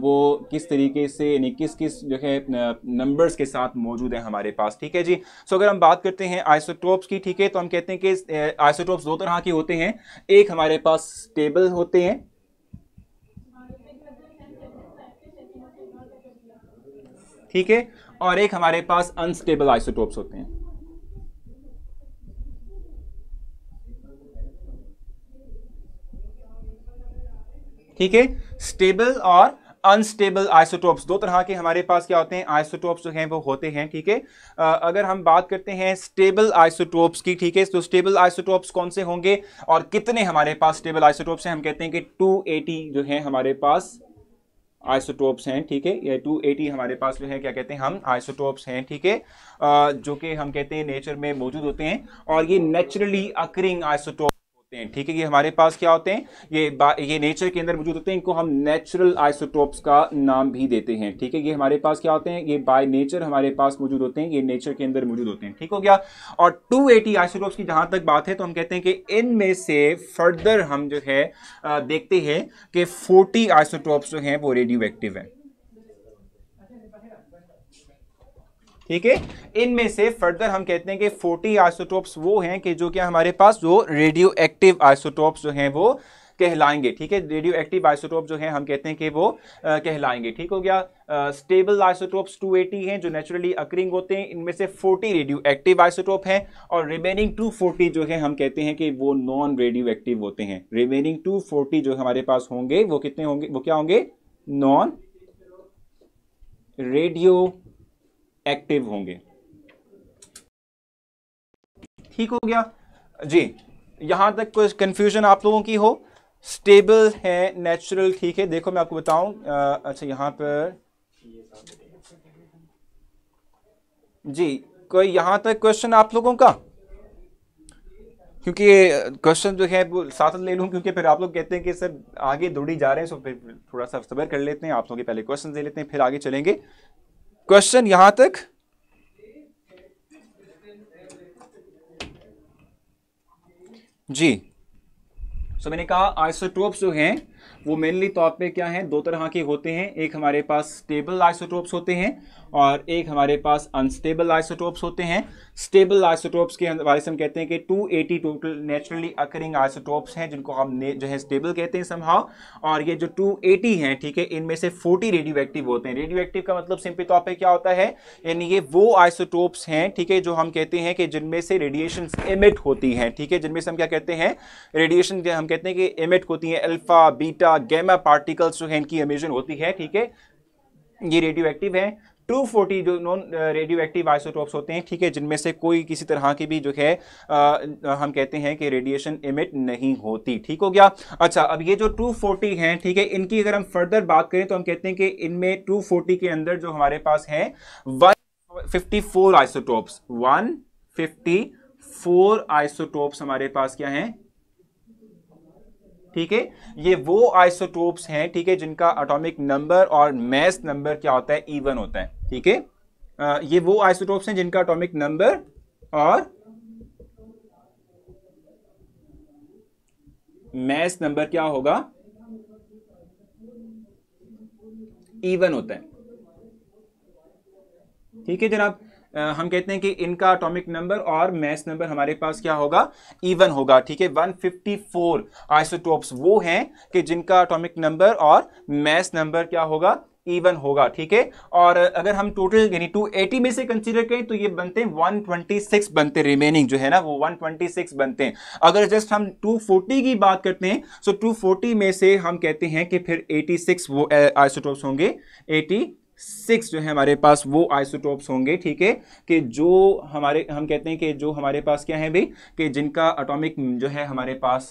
वो किस तरीके से यानी किस किस जो है नंबर्स के साथ मौजूद है हमारे पास ठीक है जी सो अगर हम बात करते हैं आइसोटोप्स की ठीक है तो हम कहते हैं कि आइसोटोप्स दो तरह के होते हैं एक हमारे पास स्टेबल होते हैं ठीक है और एक हमारे पास अनस्टेबल आइसोटोप्स होते हैं ठीक है स्टेबल और अनस्टेबल आइसोटोप्स दो तरह के हमारे पास क्या होते हैं आइसोटोप्स जो हैं वो होते हैं ठीक है अगर हम बात करते हैं स्टेबल आइसोटोप्स की ठीक है तो स्टेबल आइसोटोप्स कौन से होंगे और कितने हमारे पास स्टेबल आइसोटोप्स हैं हम कहते हैं कि 280 जो हैं हमारे पास आइसोटोप्स हैं ठीक है ये एटी हमारे पास जो है क्या कहते हैं हम आइसोटोप्स हैं ठीक है जो कि हम कहते हैं नेचर में मौजूद होते हैं और ये नेचुरली अकरिंग आइसोटोप सकते हैं ठीक है ये हमारे पास क्या होते हैं ये ये नेचर के अंदर मौजूद होते हैं इनको हम नेचुरल आइसोटोप्स का नाम भी देते हैं ठीक है ये हमारे पास क्या होते हैं ये बाय नेचर हमारे पास मौजूद होते हैं ये नेचर के अंदर मौजूद होते हैं ठीक हो गया और 280 आइसोटोप्स की जहां तक बात है तो हम कहते हैं कि इनमें से फर्दर हम जो है देखते हैं कि फोर्टी आइसोटोप्स जो हैं वो रेडियो एक्टिव है ठीक है इनमें से फर्दर हम कहते हैं कि फोर्टी आइसोटोप्स वो हैं कि जो कि हमारे पास वो रेडियो एक्टिव आइसोटोप्स जो हैं वो कहलाएंगे ठीक है रेडियो एक्टिव आइसोटोप जो है हम कहते हैं कि वो आ, कहलाएंगे ठीक हो गया स्टेबल आइसोटोप्स 280 हैं जो नेचुरली अक्रिंग होते हैं इनमें से 40 रेडियो एक्टिव आइसोटोप हैं और रिमेनिंग 240 जो है हम कहते हैं कि वो नॉन रेडियो एक्टिव होते हैं रिमेनिंग 240 जो हमारे पास होंगे वो कितने होंगे वो क्या होंगे नॉन रेडियो एक्टिव होंगे ठीक हो गया जी यहां तक कुछ कंफ्यूजन आप लोगों की हो स्टेबल है नेचुरल ठीक है देखो मैं आपको बताऊं अच्छा यहां पर जी कोई यहां तक क्वेश्चन आप लोगों का क्योंकि क्वेश्चन जो है वो साथ ले लूँ क्योंकि फिर आप लोग कहते हैं कि सर आगे दौड़ी जा रहे हैं सो फिर थोड़ा सा सबर कर लेते हैं आप लोगों के पहले क्वेश्चन दे लेते हैं फिर आगे चलेंगे क्वेश्चन यहां तक जी सो so, मैंने कहा आइसोटोप जो हैं वो मेनली तौर पे क्या है दो तरह के होते हैं एक हमारे पास स्टेबल आइसोटोप्स होते हैं और एक हमारे पास अनस्टेबल आइसोटोप्स होते हैं स्टेबल आइसोटोप्स के बारे से हम कहते हैं कि 280 टोटल नेचुरली अकरिंग आइसोटोप्स हैं जिनको हम जो है स्टेबल कहते हैं संभाव और ये जो 280 हैं ठीक है इनमें से 40 रेडियो एक्टिव होते हैं रेडियो एक्टिव का मतलब सिंपल तौर पर क्या होता है यानी ये वो आइसोटोप्स हैं ठीक है जो हम कहते हैं कि जिनमें से रेडिएशन एमिट होती हैं ठीक है जिनमें से हम क्या कहते हैं रेडिएशन हम कहते हैं कि एमिट होती हैं अल्फा बीटा गैमा पार्टिकल्स जो है इनकी एमिशन होती है ठीक है ये रेडियो एक्टिव है 240 जो नॉन रेडियो एक्टिव आइसोटॉप्स होते हैं ठीक है जिनमें से कोई किसी तरह की भी जो है आ, uh, uh, हम कहते हैं कि रेडिएशन इमिट नहीं होती ठीक हो गया अच्छा अब ये जो 240 हैं ठीक है इनकी अगर हम फर्दर बात करें तो हम कहते हैं कि इनमें 240 के अंदर जो हमारे पास है one fifty four isotopes one fifty four isotopes हमारे पास क्या हैं ठीक है ये वो आइसोटोप्स हैं ठीक है जिनका अटोमिक नंबर और मैस नंबर क्या होता है इवन होता है ठीक है ये वो आइसोटोप्स हैं जिनका अटोमिक नंबर और मैस नंबर क्या होगा इवन होता है ठीक है जनाब हम कहते हैं कि इनका अटोमिक नंबर और मैस नंबर हमारे पास क्या होगा इवन होगा ठीक है 154 आइसोटोप्स वो हैं कि जिनका अटोमिक नंबर और मैस नंबर क्या होगा इवन होगा ठीक है और अगर हम टोटल यानी 280 में से कंसीडर करें तो ये बनते हैं 126 बनते हैं रिमेनिंग जो है ना वो 126 बनते हैं अगर जस्ट हम 240 की बात करते हैं सो तो 240 में से हम कहते हैं कि फिर 86 वो आइसोटोप्स होंगे सिक्स जो है हमारे पास वो आइसोटोप्स होंगे ठीक है कि जो हमारे हम कहते हैं कि जो हमारे पास क्या है भाई कि जिनका अटोमिक जो है हमारे पास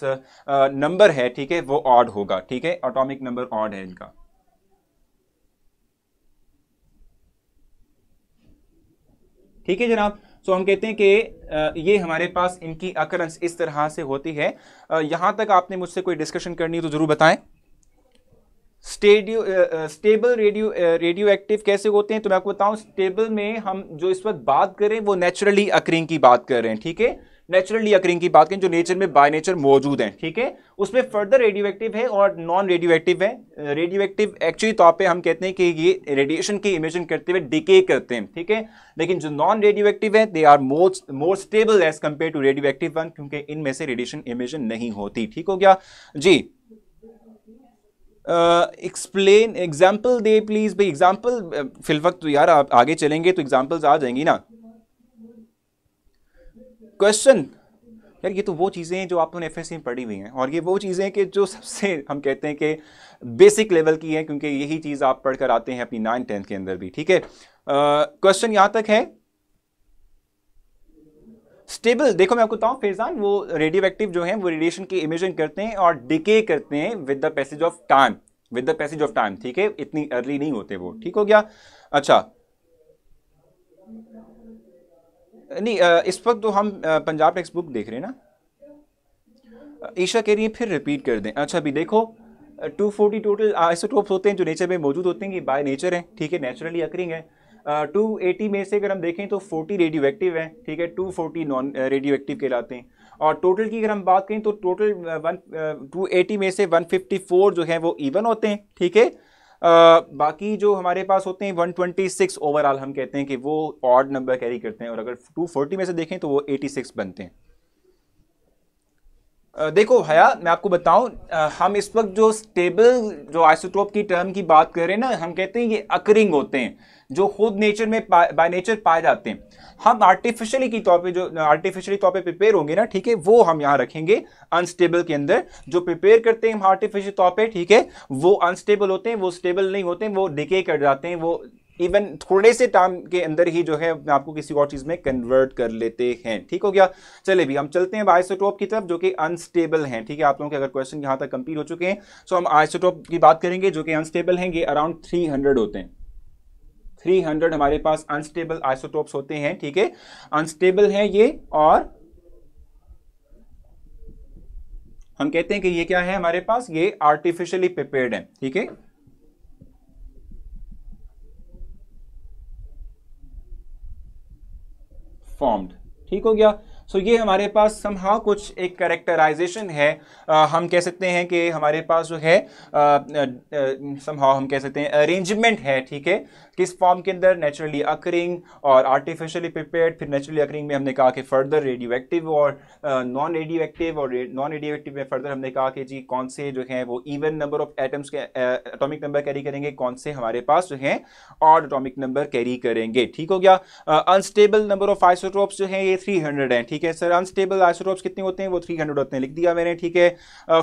नंबर है ठीक है वो ऑड होगा ठीक है अटोमिक नंबर ऑड है इनका ठीक है जनाब सो so, हम कहते हैं कि ये हमारे पास इनकी अकरंस इस तरह से होती है यहाँ तक आपने मुझसे कोई डिस्कशन करनी है तो ज़रूर बताएं स्टेडियो स्टेबल रेडियो रेडियो एक्टिव कैसे होते हैं तो मैं आपको बताऊं स्टेबल में हम जो इस वक्त बात करें वो नेचुरली अक्रिंग की बात कर रहे हैं ठीक है नेचुरली अक्रिंग की बात करें जो नेचर में बाय नेचर मौजूद हैं ठीक है उसमें फर्दर रेडियो एक्टिव है और नॉन रेडियो एक्टिव है रेडियो एक्टिव एक्चुअली तौर पर हम कहते हैं कि ये रेडिएशन की इमेजन करते हुए डिके करते हैं ठीक है लेकिन जो नॉन रेडियो एक्टिव है they are most more stable as compare to radioactive one क्योंकि इनमें से रेडिएशन इमेजन नहीं होती ठीक हो गया जी एक्सप्लेन uh, एग्जाम्पल दे प्लीज़ भाई एग्जाम्पल uh, फिल वक्त तो यार आप आगे चलेंगे तो एग्जाम्पल्स आ जाएंगी ना क्वेश्चन यार ये तो वो चीज़ें हैं जो आपने एफ एस में पढ़ी हुई हैं और ये वो चीज़ें हैं कि जो सबसे हम कहते हैं कि बेसिक लेवल की हैं क्योंकि यही चीज़ आप पढ़कर आते हैं अपनी नाइन्थ टेंथ के अंदर भी ठीक है क्वेश्चन uh, यहाँ तक है स्टेबल देखो मैं आपको बताऊँ फिरजान वो रेडियो एक्टिव जो है वो रेडिएशन की इमेजन करते हैं और डिके करते हैं with the passage of time with the passage of time ठीक है इतनी अर्ली नहीं होते वो ठीक हो गया अच्छा नहीं इस वक्त तो हम पंजाब टेक्स बुक देख रहे हैं ना ईशा कह रही है फिर रिपीट कर दें अच्छा अभी देखो 240 टोटल आइसोटोप्स होते हैं जो नेचर में मौजूद होते हैं कि बाय नेचर हैं ठीक है नेचुरली अकरिंग है टू एटी में से अगर हम देखें तो फोर्टी रेडियो एक्टिव है ठीक है two forty non radio radioactive कहलाते हैं और टोटल की अगर हम बात करें तो टोटल वन टू एटी में से वन फिफ्टी फोर जो है वो इवन होते हैं ठीक है बाकी जो हमारे पास होते हैं वन ट्वेंटी सिक्स ओवरऑल हम कहते हैं कि वो ऑड नंबर कैरी करते हैं और अगर टू फोर्टी में से देखें तो वो एटी सिक्स बनते हैं देखो भैया मैं आपको बताऊं हम इस वक्त जो स्टेबल जो आइसोटोप की टर्म की बात कर रहे हैं ना हम कहते हैं ये अकरिंग होते हैं जो खुद नेचर में बाय नेचर पाए जाते हैं हम आर्टिफिशियली की तौर पे जो आर्टिफिशियली तौर पे प्रिपेयर होंगे ना ठीक है वो हम यहाँ रखेंगे अनस्टेबल के अंदर जो प्रिपेयर करते हैं हम आर्टिफिशियल तौर पे ठीक है वो अनस्टेबल होते हैं वो स्टेबल नहीं होते हैं वो डिके कर जाते हैं वो इवन थोड़े से टाइम के अंदर ही जो है आपको किसी और चीज़ में कन्वर्ट कर लेते हैं ठीक हो गया चले भी हम चलते हैं आइसोटोप की तरफ जो कि अनस्टेबल हैं ठीक है आप लोगों के अगर क्वेश्चन यहाँ तक कंप्लीट हो चुके हैं सो हम आइसोटोप की बात करेंगे जो कि अनस्टेबल हैं ये अराउंड थ्री हंड्रेड होते हैं 300 हमारे पास अनस्टेबल आइसोटोप्स होते हैं ठीक है अनस्टेबल है ये और हम कहते हैं कि ये क्या है हमारे पास ये आर्टिफिशियली प्रिपेयर्ड है ठीक है फॉर्म्ड ठीक हो गया सो so, ये हमारे पास समहा कुछ एक करेक्टराइजेशन है आ, हम कह सकते हैं कि हमारे पास जो है समहा हम कह सकते हैं अरेंजमेंट है ठीक है किस फॉर्म के अंदर नेचुरली अकरिंग और आर्टिफिशियली प्रिपेयर्ड फिर नेचुरली अकरिंग में हमने कहा कि फर्दर रेडियो एक्टिव और नॉन रेडियो एक्टिव और नॉन रेडियो एक्टिव में फर्दर हमने कहा कि जी कौन से जो हैं वो इवन नंबर ऑफ एटम्स के अटोमिक नंबर कैरी करेंगे कौन से हमारे पास जो हैं और अटोमिक नंबर कैरी करेंगे ठीक हो गया अनस्टेबल नंबर ऑफ आइसोटोप्स जो हैं ये थ्री हंड्रेड हैं ठीक है सर अनस्टेबल आइसोटोप्स कितने होते हैं वो थ्री हंड्रेड होते हैं लिख दिया मैंने ठीक है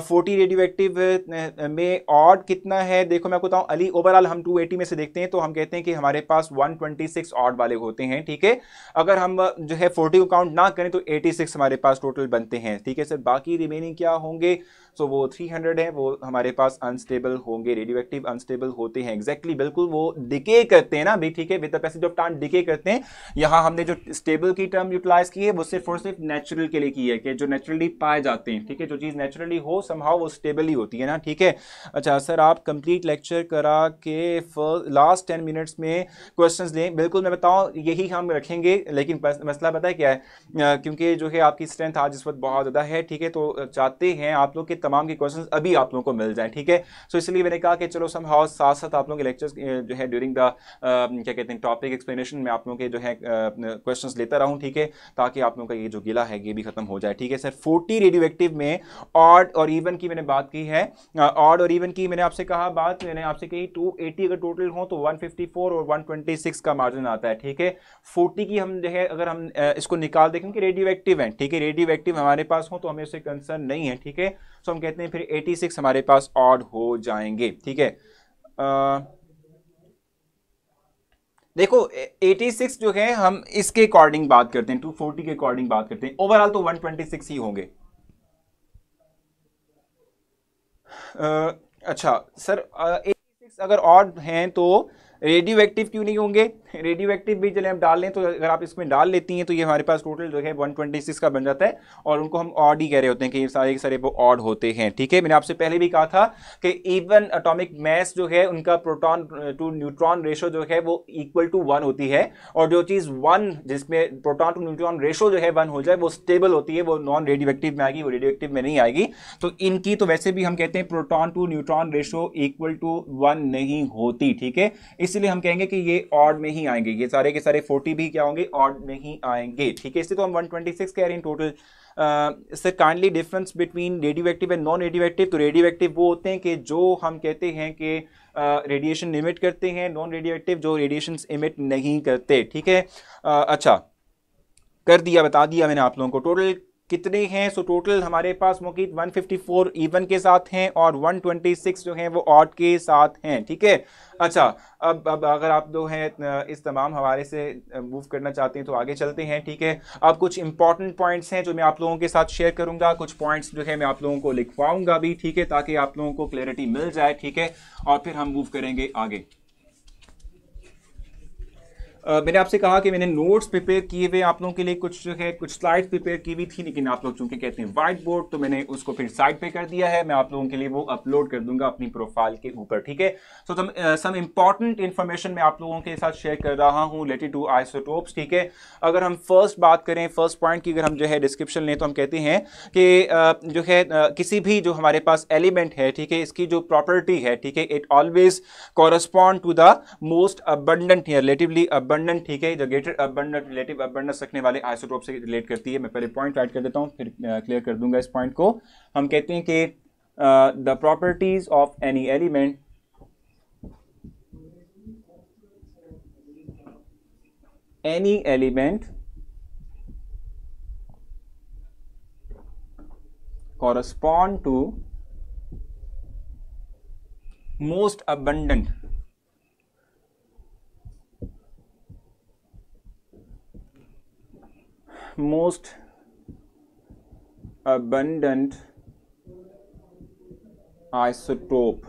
फोर्टी रेडियो एक्टिव में ऑड कितना है देखो मैं बताऊँ अली ओवरऑल हम टू एटी में से देखते हैं तो हम कहते हैं हैं कि हमारे पास 126 ऑड वाले होते हैं ठीक है अगर हम जो है 40 को काउंट ना करें तो 86 हमारे पास टोटल बनते हैं ठीक है सर बाकी रिमेनिंग क्या होंगे सो तो वो 300 है वो हमारे पास अनस्टेबल होंगे रेडियो एक्टिव अनस्टेबल होते हैं एग्जैक्टली exactly, बिल्कुल वो डिके करते हैं ना भी ठीक है with the passage of time decay करते हैं यहाँ हमने जो स्टेबल की टर्म यूटिलाइज की है वो सिर्फ और सिर्फ नेचुरल के लिए की है कि जो नेचुरली पाए जाते हैं ठीक है जो चीज़ नेचुरली हो समहाव वो स्टेबल ही होती है ना ठीक है अच्छा सर आप कंप्लीट लेक्चर करा के लास्ट टेन मिनट्स में क्वेश्चन लें बिल्कुल मैं बताऊँ यही हम रखेंगे लेकिन मसला पता है क्या है क्योंकि जो है आपकी स्ट्रेंथ आज इस वक्त बहुत ज़्यादा है ठीक है तो चाहते हैं आप लोग के तमाम की क्वेश्चन अभी आप लोगों को मिल जाए ठीक है सो इसलिए मैंने कहा कि चलो सम हाउ साथ साथ आप लोगों के लेक्चर्स जो है ड्यूरिंग द क्या कहते हैं टॉपिक एक्सप्लेनेशन में आप लोगों के जो है क्वेश्चन लेता रहूँ ठीक है ताकि आप लोगों का ये जो गिला है ये भी खत्म हो जाए ठीक है सर फोर्टी रेडियो एक्टिव में ऑड और इवन की मैंने बात की है ऑड और इवन की मैंने आपसे कहा बात मैंने आपसे कही टू एटी अगर टोटल हो तो वन फिफ्टी फोर और वन ट्वेंटी सिक्स का मार्जिन आता है ठीक है फोर्टी की हम जो है अगर हम इसको निकाल देखें कि रेडियो एक्टिव है ठीक है रेडियो एक्टिव हमारे पास हो तो हमें उससे कंसर्न नहीं है ठीक है सो तो हम कहते हैं फिर 86 हमारे पास ऑड हो जाएंगे ठीक है देखो 86 जो है हम इसके अकॉर्डिंग बात करते हैं 240 के अकॉर्डिंग बात करते हैं ओवरऑल तो 126 ही होंगे आ, अच्छा सर आ, 86 अगर ऑड हैं तो रेडियो एक्टिव क्यों नहीं होंगे रेडियो एक्टिव भी चले हम डाल लें तो अगर आप इसमें डाल लेती हैं तो ये हमारे पास टोटल जो है वन ट्वेंटी सिक्स का बन जाता है और उनको हम ऑड ही कह रहे होते हैं कि ये सारे के सारे वो ऑड होते हैं ठीक है मैंने आपसे पहले भी कहा था कि इवन अटोमिक मैस जो है उनका प्रोटॉन टू न्यूट्रॉन रेशो जो है वो इक्वल टू वन होती है और जो चीज़ वन जिसमें प्रोटॉन टू न्यूट्रॉन रेशो जो है वन हो जाए वो स्टेबल होती है वो नॉन रेडियो एक्टिव में आएगी वो रेडियो एक्टिव में नहीं आएगी तो इनकी तो वैसे भी हम कहते हैं proton to neutron ratio equal to one नहीं होती ठीक है इसलिए हम कहेंगे कि ये ऑड में ही नहीं आएंगे ये सारे के सारे 40 भी क्या होंगे ऑड नहीं आएंगे ठीक है इससे तो हम 126 कह रहे हैं total sir kindly difference between radio active and non radio active तो रेडियो एक्टिव वो होते हैं कि जो हम कहते हैं कि रेडिएशन इमिट करते हैं नॉन रेडियो एक्टिव जो रेडिएशन इमिट नहीं करते ठीक है uh, अच्छा कर दिया बता दिया मैंने आप लोगों को टोटल कितने हैं सो टोटल हमारे पास मुकीत 154 इवन के साथ हैं और 126 जो हैं वो ऑड के साथ हैं ठीक है अच्छा अब अब अगर आप जो हैं इस तमाम हवाले से मूव करना चाहते हैं तो आगे चलते हैं ठीक है अब कुछ इंपॉर्टेंट पॉइंट्स हैं जो मैं आप लोगों के साथ शेयर करूंगा कुछ पॉइंट्स जो है मैं आप लोगों को लिखवाऊंगा भी ठीक है ताकि आप लोगों को क्लैरिटी मिल जाए ठीक है और फिर हम मूव करेंगे आगे Uh, मैंने आपसे कहा कि मैंने नोट्स प्रिपेयर किए हुए आप लोगों के लिए कुछ जो है कुछ स्लाइड्स प्रिपेयर की हुई थी लेकिन आप लोग चूंकि कहते हैं वाइट बोर्ड तो मैंने उसको फिर साइड पे कर दिया है मैं आप लोगों के लिए वो अपलोड कर दूंगा अपनी प्रोफाइल के ऊपर ठीक है सो सम इंपॉर्टेंट इन्फॉर्मेशन मैं आप लोगों के साथ शेयर कर रहा हूँ रिलेटेड टू आइसोटोप्स ठीक है अगर हम फर्स्ट बात करें फर्स्ट पॉइंट की अगर हम जो है डिस्क्रिप्शन लें तो हम कहते हैं कि जो है किसी भी जो हमारे पास एलिमेंट है ठीक है इसकी जो प्रॉपर्टी है ठीक है it always correspond to the most abundant relatively abundant ठीक है जो गेटेड अबंडन रिलेटिव अबंडस रखने वाले आइसोटोप से रिलेट करती है मैं पहले पॉइंट ऐड कर देता हूँ फिर क्लियर कर दूंगा इस पॉइंट को हम कहते हैं कि the properties of any element any element correspond to most abundant most abundant isotope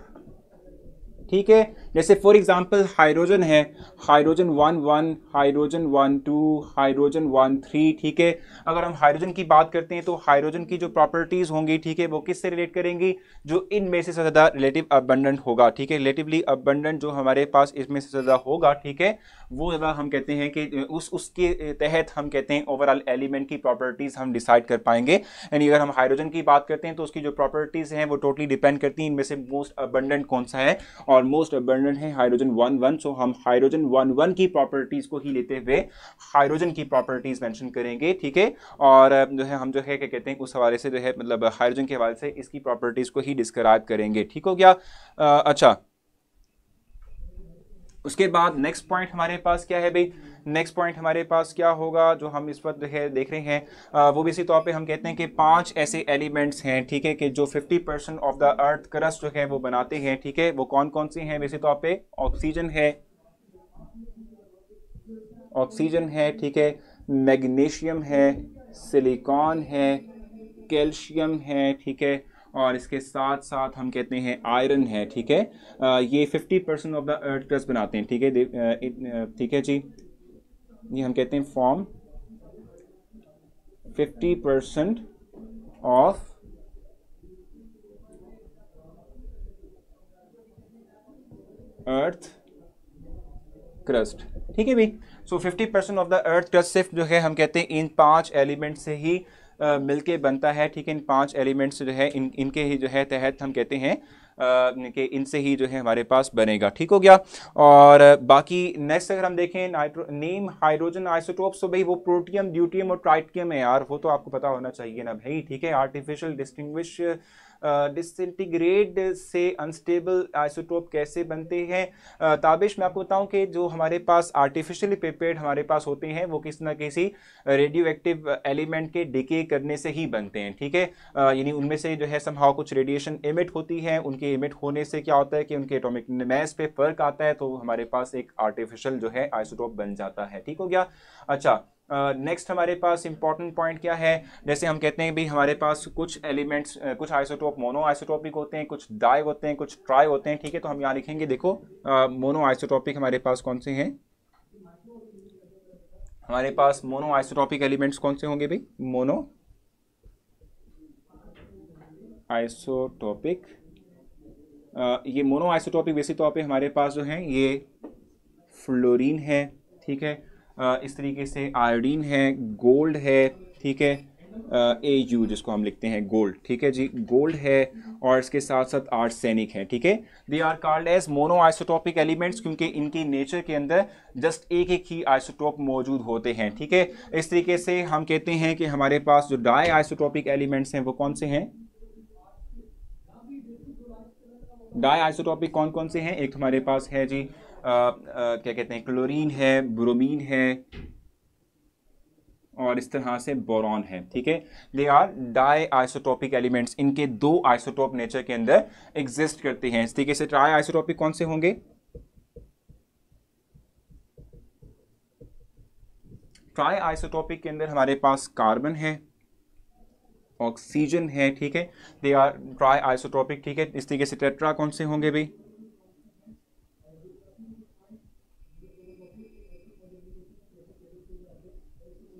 ठीक है जैसे फॉर एग्जांपल हाइड्रोजन है hydrogen one one hydrogen one two hydrogen one three ठीक है अगर हम हाइड्रोजन की बात करते हैं तो हाइड्रोजन की जो प्रॉपर्टीज़ होंगी ठीक है वो किससे रिलेट करेंगी जो इनमें से ज़्यादा रिलेटिव अबंडेंट होगा ठीक है रिलेटिवली अबंडेंट जो हमारे पास इसमें से ज़्यादा होगा ठीक है वो ज़्यादा हम कहते हैं कि उस उसके तहत हम कहते हैं ओवरऑल एलिमेंट की प्रॉपर्टीज़ हम डिसाइड कर पाएंगे यानी अगर हम हाइड्रोजन की बात करते हैं तो उसकी जो प्रॉपर्टीज़ हैं वो टोटली डिपेंड करती हैं इनमें से मोस्ट अबंडेंट कौन सा है और मोस्ट अबंड कॉर्डिनेट है हाइड्रोजन वन वन सो हम हाइड्रोजन वन वन की प्रॉपर्टीज को ही लेते हुए हाइड्रोजन की प्रॉपर्टीज मेंशन करेंगे ठीक है और जो है हम जो है क्या कहते हैं उस हवाले से जो है मतलब हाइड्रोजन के हवाले से इसकी प्रॉपर्टीज को ही डिस्क्राइब करेंगे ठीक हो गया आ, अच्छा उसके बाद नेक्स्ट पॉइंट हमारे पास क्या है भाई नेक्स्ट पॉइंट हमारे पास क्या होगा जो हम इस वक्त देख रहे हैं वो भी इसी तौर पर हम कहते हैं कि पांच ऐसे एलिमेंट्स हैं ठीक है कि जो fifty percent of the earth crust जो है वो बनाते हैं ठीक है वो कौन कौन सी हैं वैसे तौर पर ऑक्सीजन है ऑक्सीजन है ठीक है मैग्नीशियम है सिलिकॉन है कैल्शियम है ठीक है और इसके साथ साथ हम कहते हैं आयरन है ठीक है आ, ये 50 percent of the earth crust बनाते हैं ठीक है ठीक है जी हम कहते हैं form 50 percent of earth crust ठीक है भाई so 50 percent of the earth crust सिर्फ जो है हम कहते हैं इन पांच एलिमेंट से ही मिलके बनता है ठीक है इन पांच एलिमेंट्स जो है इन इनके ही जो है तहत हम कहते हैं के इनसे ही जो है हमारे पास बनेगा ठीक हो गया और बाकी नेक्स्ट अगर हम देखें नाइट्रो नेम हाइड्रोजन आइसोटोप तो भाई वो प्रोटियम ड्यूटियम और ट्राइटियम है यार वो तो आपको पता होना चाहिए ना भाई ठीक है आर्टिफिशियल डिस्टिंग्विश डिसइंटीग्रेड से अनस्टेबल आइसोटोप कैसे बनते हैं ताबिश मैं आपको बताऊं कि जो हमारे पास आर्टिफिशियली प्रिपेयर्ड हमारे पास होते हैं वो किसी ना किसी रेडियो एक्टिव एलिमेंट के डिके करने से ही बनते हैं ठीक है यानी उनमें से जो है संभाव कुछ रेडिएशन इमिट होती है उनके इमिट होने से क्या होता है कि उनके एटोमिक मैस पे फर्क आता है तो हमारे पास एक आर्टिफिशियल जो है आइसोटोप बन जाता है ठीक हो गया अच्छा नेक्स्ट uh, हमारे पास इंपॉर्टेंट पॉइंट क्या है जैसे हम कहते हैं भाई हमारे पास कुछ एलिमेंट्स uh, कुछ आइसोटोप मोनो आइसोटोपिक होते हैं कुछ डाई होते हैं कुछ ट्राई होते हैं ठीक है तो हम यहाँ लिखेंगे देखो मोनो uh, आइसोटोपिक हमारे पास कौन से हैं हमारे पास मोनो आइसोटोपिक एलिमेंट्स कौन से होंगे भाई मोनो आइसोटोपिक ये मोनो आइसोटोपिक वैसे तो आप हमारे पास जो है ये फ्लोरीन है ठीक है इस तरीके से आयोडीन है गोल्ड है ठीक है ए यू जिसको हम लिखते हैं गोल्ड ठीक है जी गोल्ड है और इसके साथ साथ सैनिक है ठीक है they are called as mono isotopic elements क्योंकि इनकी नेचर के अंदर जस्ट एक एक ही आइसोटॉप मौजूद होते हैं ठीक है इस तरीके से हम कहते हैं कि हमारे पास जो डाई आइसोटॉपिक एलिमेंट्स हैं वो कौन से हैं डाई आइसोटॉपिक कौन कौन से हैं एक तो हमारे पास है जी क्या कहते हैं क्लोरीन है ब्रोमीन है और इस तरह से बोरॉन है ठीक है they are di isotopic elements इनके दो आइसोटॉप नेचर के अंदर एग्जिस्ट करते हैं इस तरीके से ट्राई आइसोटॉपिक कौन से होंगे ट्राई आइसोटॉपिक के अंदर हमारे पास कार्बन है ऑक्सीजन है ठीक है दे आर ट्राई आइसोटॉपिक ठीक है इस तरीके से टेट्रा कौन से होंगे भाई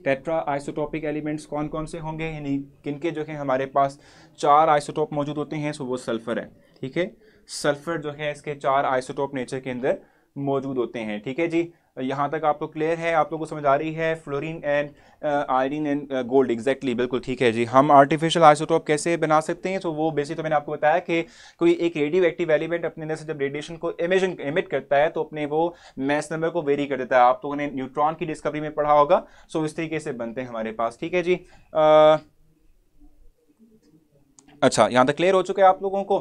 टेट्रा आइसोटॉपिक एलिमेंट्स कौन कौन से होंगे यानी किनके जो है हमारे पास चार आइसोटॉप मौजूद होते हैं सो वो सल्फ़र है ठीक है सल्फ़र जो है इसके चार आइसोटॉप नेचर के अंदर मौजूद होते हैं ठीक है जी यहाँ तक आप लोग क्लियर है आप लोग को समझ आ रही है fluorine and iron and gold exactly बिल्कुल ठीक है जी हम आर्टिफिशियल आइसोटोप कैसे बना सकते हैं तो वो बेसिक तो मैंने आपको बताया कि कोई एक रेडियो एक्टिव एलिमेंट अपने अंदर से जब रेडिएशन को इमेजन इमिट करता है तो अपने वो मैथ नंबर को वेरी कर देता है आप लोगों तो ने न्यूट्रॉन की डिस्कवरी में पढ़ा होगा सो इस तरीके से बनते हैं हमारे पास ठीक है जी आ, uh, अच्छा यहाँ तक क्लियर हो चुका है आप लोगों को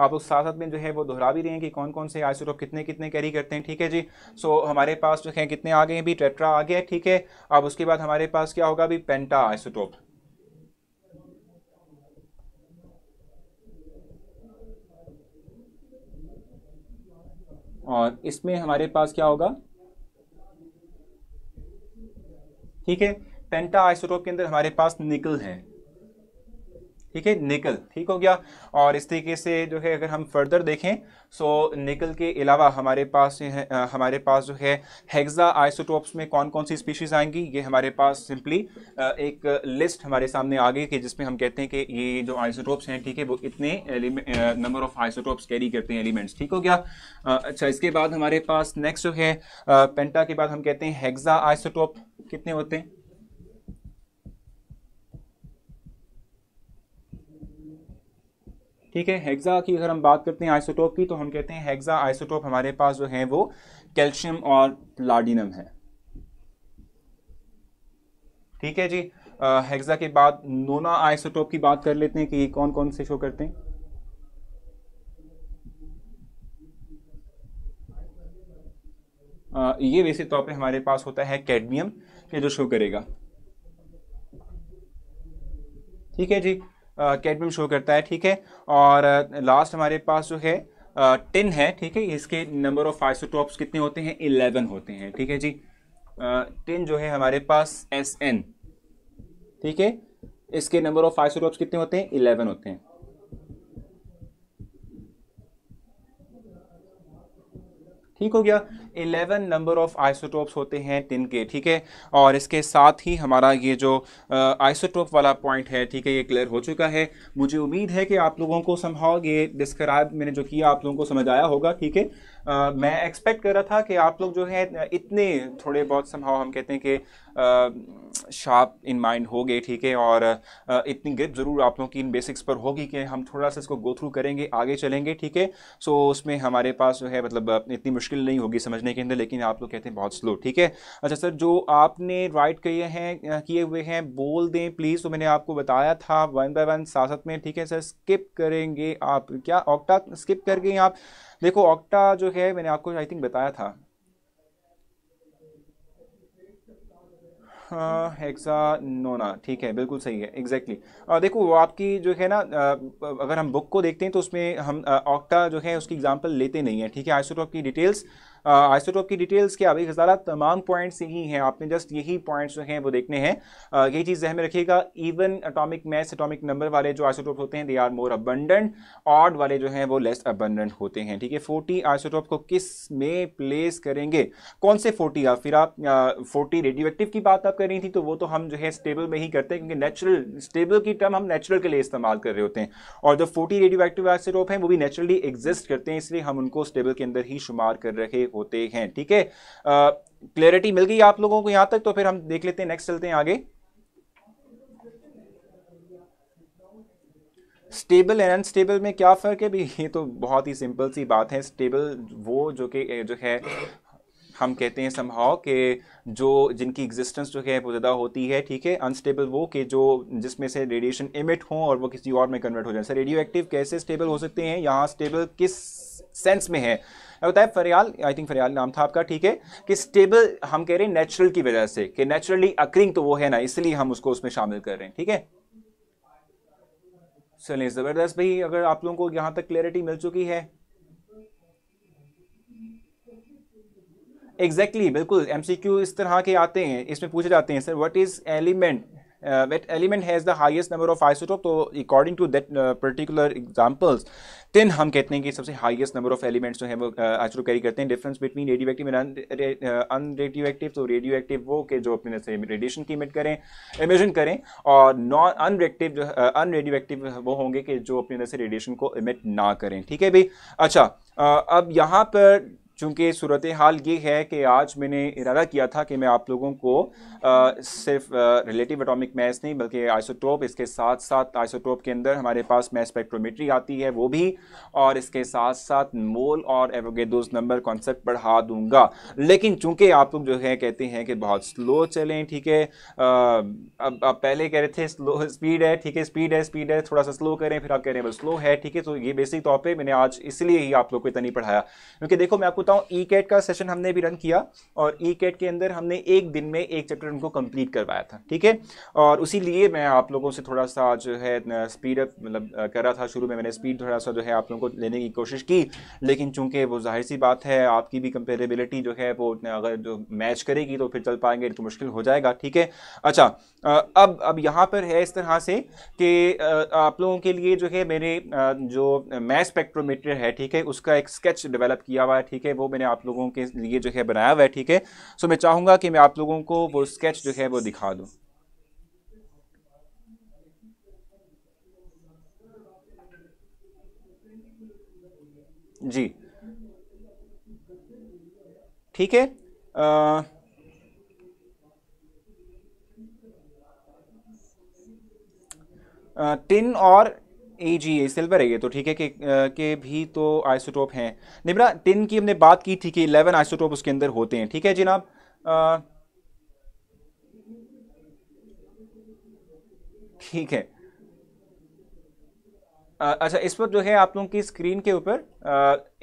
आप लोग साथ साथ में जो है वो दोहरा भी रहे हैं कि कौन कौन से आइसोटोप कितने कितने कैरी करते हैं ठीक है जी सो हमारे पास जो है कितने आ गए भी ट्रेट्रा आ गया ठीक है अब उसके बाद हमारे पास क्या होगा भी पेंटा आइसोटोप और इसमें हमारे पास क्या होगा ठीक है पेंटा आइसोटोप के अंदर हमारे पास निकल है ठीक है निकल ठीक हो गया और इस तरीके से जो है अगर हम फर्दर देखें सो निकल के अलावा हमारे पास हमारे पास जो है हेग्जा आइसोटोप्स में कौन कौन सी स्पीशीज़ आएंगी ये हमारे पास सिंपली एक लिस्ट हमारे सामने आ गई कि जिसमें हम कहते हैं कि ये जो आइसोटोप्स हैं ठीक है वो इतने नंबर ऑफ आइसोटोप्स कैरी करते हैं एलिमेंट्स ठीक हो गया अच्छा इसके बाद हमारे पास नेक्स्ट जो है पेंटा के बाद हम कहते हैं हेग्जा आइसोटोप कितने होते हैं ठीक है हेक्सा की अगर हम बात करते हैं आइसोटोप की तो हम कहते हैं हेक्सा आइसोटोप हमारे पास जो है वो कैल्शियम और प्लाडिनम है ठीक है जी हेक्सा के बाद नोना आइसोटोप की बात कर लेते हैं कि ये कौन कौन से शो करते हैं आ, ये वैसे तौर तो पे हमारे पास होता है कैडमियम ये जो शो करेगा ठीक है जी कैडमियम शो करता है ठीक है और लास्ट uh, हमारे पास जो है टिन uh, है ठीक है इसके नंबर ऑफ आइसोटॉप्स कितने होते हैं इलेवन होते हैं ठीक है जी टिन uh, जो है हमारे पास एस एन ठीक है इसके नंबर ऑफ आइसोटॉप्स कितने होते हैं इलेवन होते हैं ठीक हो गया इलेवन नंबर ऑफ आइसोटोप्स होते हैं टिन के ठीक है और इसके साथ ही हमारा ये जो आइसोटोप वाला पॉइंट है ठीक है ये क्लियर हो चुका है मुझे उम्मीद है कि आप लोगों को समहाव ये डिस्क्राइब मैंने जो किया आप लोगों को समझ आया होगा ठीक है मैं एक्सपेक्ट कर रहा था कि आप लोग जो है इतने थोड़े बहुत संभाव हम कहते हैं कि शार्प इन माइंड हो गए ठीक है और uh, इतनी ग्रिप ज़रूर आप लोगों की इन बेसिक्स पर होगी कि हम थोड़ा सा इसको गो थ्रू करेंगे आगे चलेंगे ठीक है सो उसमें हमारे पास जो है मतलब इतनी मुश्किल नहीं होगी समझने समझने के अंदर लेकिन आप लोग कहते हैं बहुत स्लो ठीक है अच्छा सर जो आपने राइट किए हैं किए हुए हैं बोल दें प्लीज़ तो मैंने आपको बताया था वन बाय वन साथ साथ में ठीक है सर स्किप करेंगे आप क्या ऑक्टा स्किप कर गए आप देखो ऑक्टा जो है मैंने आपको आई थिंक बताया था एक्सा हाँ, नोना ठीक है बिल्कुल सही है एग्जैक्टली exactly. देखो वो आपकी जो है ना अगर हम बुक को देखते हैं तो उसमें हम ऑक्टा जो है उसकी एग्जांपल लेते नहीं है ठीक है आइसोटॉप की डिटेल्स आइसोटोप की डिटेल्स के अभी हज़ारा तमाम पॉइंट्स यही हैं आपने जस्ट यही पॉइंट्स जो हैं वो देखने हैं यही चीज़ जहन में रखिएगा even atomic mass atomic number वाले जो आइसोटोप होते हैं they are more abundant odd वाले जो हैं वो लेस अबंडेंट होते हैं ठीक है फोर्टी आइसोटोप को किस में प्लेस करेंगे कौन से फोर्टी या फिर आप फोर्टी रेडियो एक्टिव की बात आप कर रही थी तो वो तो हम जो है स्टेबल में ही करते हैं क्योंकि नेचुरल स्टेबल की टर्म हम नेचुरल के लिए इस्तेमाल कर रहे होते हैं और जो फोर्टी रेडियो एक्टिव आइसोटोप हैं वो भी नेचुरली एग्जिस्ट करते हैं इसलिए हम उनको स्टेबल के अंदर ही शुमार कर रहे होते हैं ठीक है क्लियरिटी मिल गई आप लोगों को यहां तक तो फिर हम देख लेते हैं नेक्स्ट चलते हैं आगे स्टेबल एंड अनस्टेबल में क्या फ़र्क है भाई ये तो बहुत ही सिंपल सी बात है स्टेबल वो जो कि जो है हम कहते हैं संभाव के जो जिनकी एग्जिस्टेंस जो है वो ज़्यादा होती है ठीक है अनस्टेबल वो कि जो जिसमें से रेडिएशन इमिट हो और वो किसी और में कन्वर्ट हो जाए सर रेडियो एक्टिव कैसे स्टेबल हो सकते हैं यहाँ स्टेबल किस सेंस में है बताया फरियाल आई थिंक फरियाल नाम था आपका ठीक है कि स्टेबल हम कह रहे हैं नेचुरल की वजह से कि नेचुरली अक्रिंग तो वो है ना इसलिए हम उसको उसमें शामिल कर रहे हैं ठीक है चलिए ज़बरदस्त भाई अगर आप लोगों को यहां तक क्लियरिटी मिल चुकी है एग्जैक्टली exactly, बिल्कुल एमसीक्यू इस तरह के आते हैं इसमें पूछे जाते हैं sir what is element wait element has the highest number of isotope तो according to that particular examples then हम कहते हैं कि सबसे हाईएस्ट नंबर ऑफ एलिमेंट्स जो है वो आज रो कैरी करते हैं difference between radio active and radio active तो रेडियो एक्टिव वो के जो अपने से रेडिएशन की इमिट करें इमेजन करें और नॉन अनरेक्टिव जो अन रेडियो एक्टिव वो होंगे कि जो अपने से रेडिएशन को इमिट ना करें ठीक है भाई अच्छा अब यहाँ पर चूँकि सूरत हाल ये है कि आज मैंने इरादा किया था कि मैं आप लोगों को आ, सिर्फ रिलेटिव एटॉमिक मैथ नहीं बल्कि आइसोटोप इसके साथ साथ आइसोटोप के अंदर हमारे पास मैथ स्पेक्ट्रोमेट्री आती है वो भी और इसके साथ साथ मोल और एवोगेदोज नंबर कॉन्सेप्ट बढ़ा दूंगा लेकिन चूँकि आप लोग जो है कहते हैं कि बहुत स्लो चलें ठीक है अब आप पहले कह रहे थे स्लो स्पीड है ठीक है स्पीड है स्पीड है थोड़ा सा स्लो करें फिर आप कह रहे हैं स्लो है ठीक है तो ये बेसिक तौर पर मैंने आज इसलिए ही आप लोग को इतना नहीं पढ़ाया क्योंकि देखो मैं आपको बताऊं ई कैट का सेशन हमने भी रन किया और ई कैट के अंदर हमने एक दिन में एक चैप्टर उनको कंप्लीट करवाया था ठीक है और उसी लिए मैं आप लोगों से थोड़ा सा जो है स्पीड अप मतलब कर रहा था शुरू में मैंने स्पीड थोड़ा सा जो है आप लोगों को लेने की कोशिश की लेकिन चूंकि वो जाहिर सी बात है आपकी भी कंपेरेबिलिटी जो है वो अगर जो मैच करेगी तो फिर चल पाएंगे तो मुश्किल हो जाएगा ठीक है अच्छा अब अब यहाँ पर है इस तरह से कि आप लोगों के लिए जो है मेरे जो मैथ स्पेक्ट्रोमीटर है ठीक है उसका एक स्केच डेवलप किया हुआ है ठीक है वो मैंने आप लोगों के लिए जो है बनाया हुआ है ठीक है सो मैं चाहूँगा कि मैं आप लोगों को वो स्केच जो है वो दिखा दूँ जी ठीक है टिन और ए जी ए सिल्वर है ये तो ठीक है कि के भी तो आइसोटोप हैं निबरा टिन की हमने बात की थी कि इलेवन आइसोटोप उसके अंदर होते हैं ठीक है जनाब ठीक है आ, अच्छा इस वक्त जो है आप लोगों की स्क्रीन के ऊपर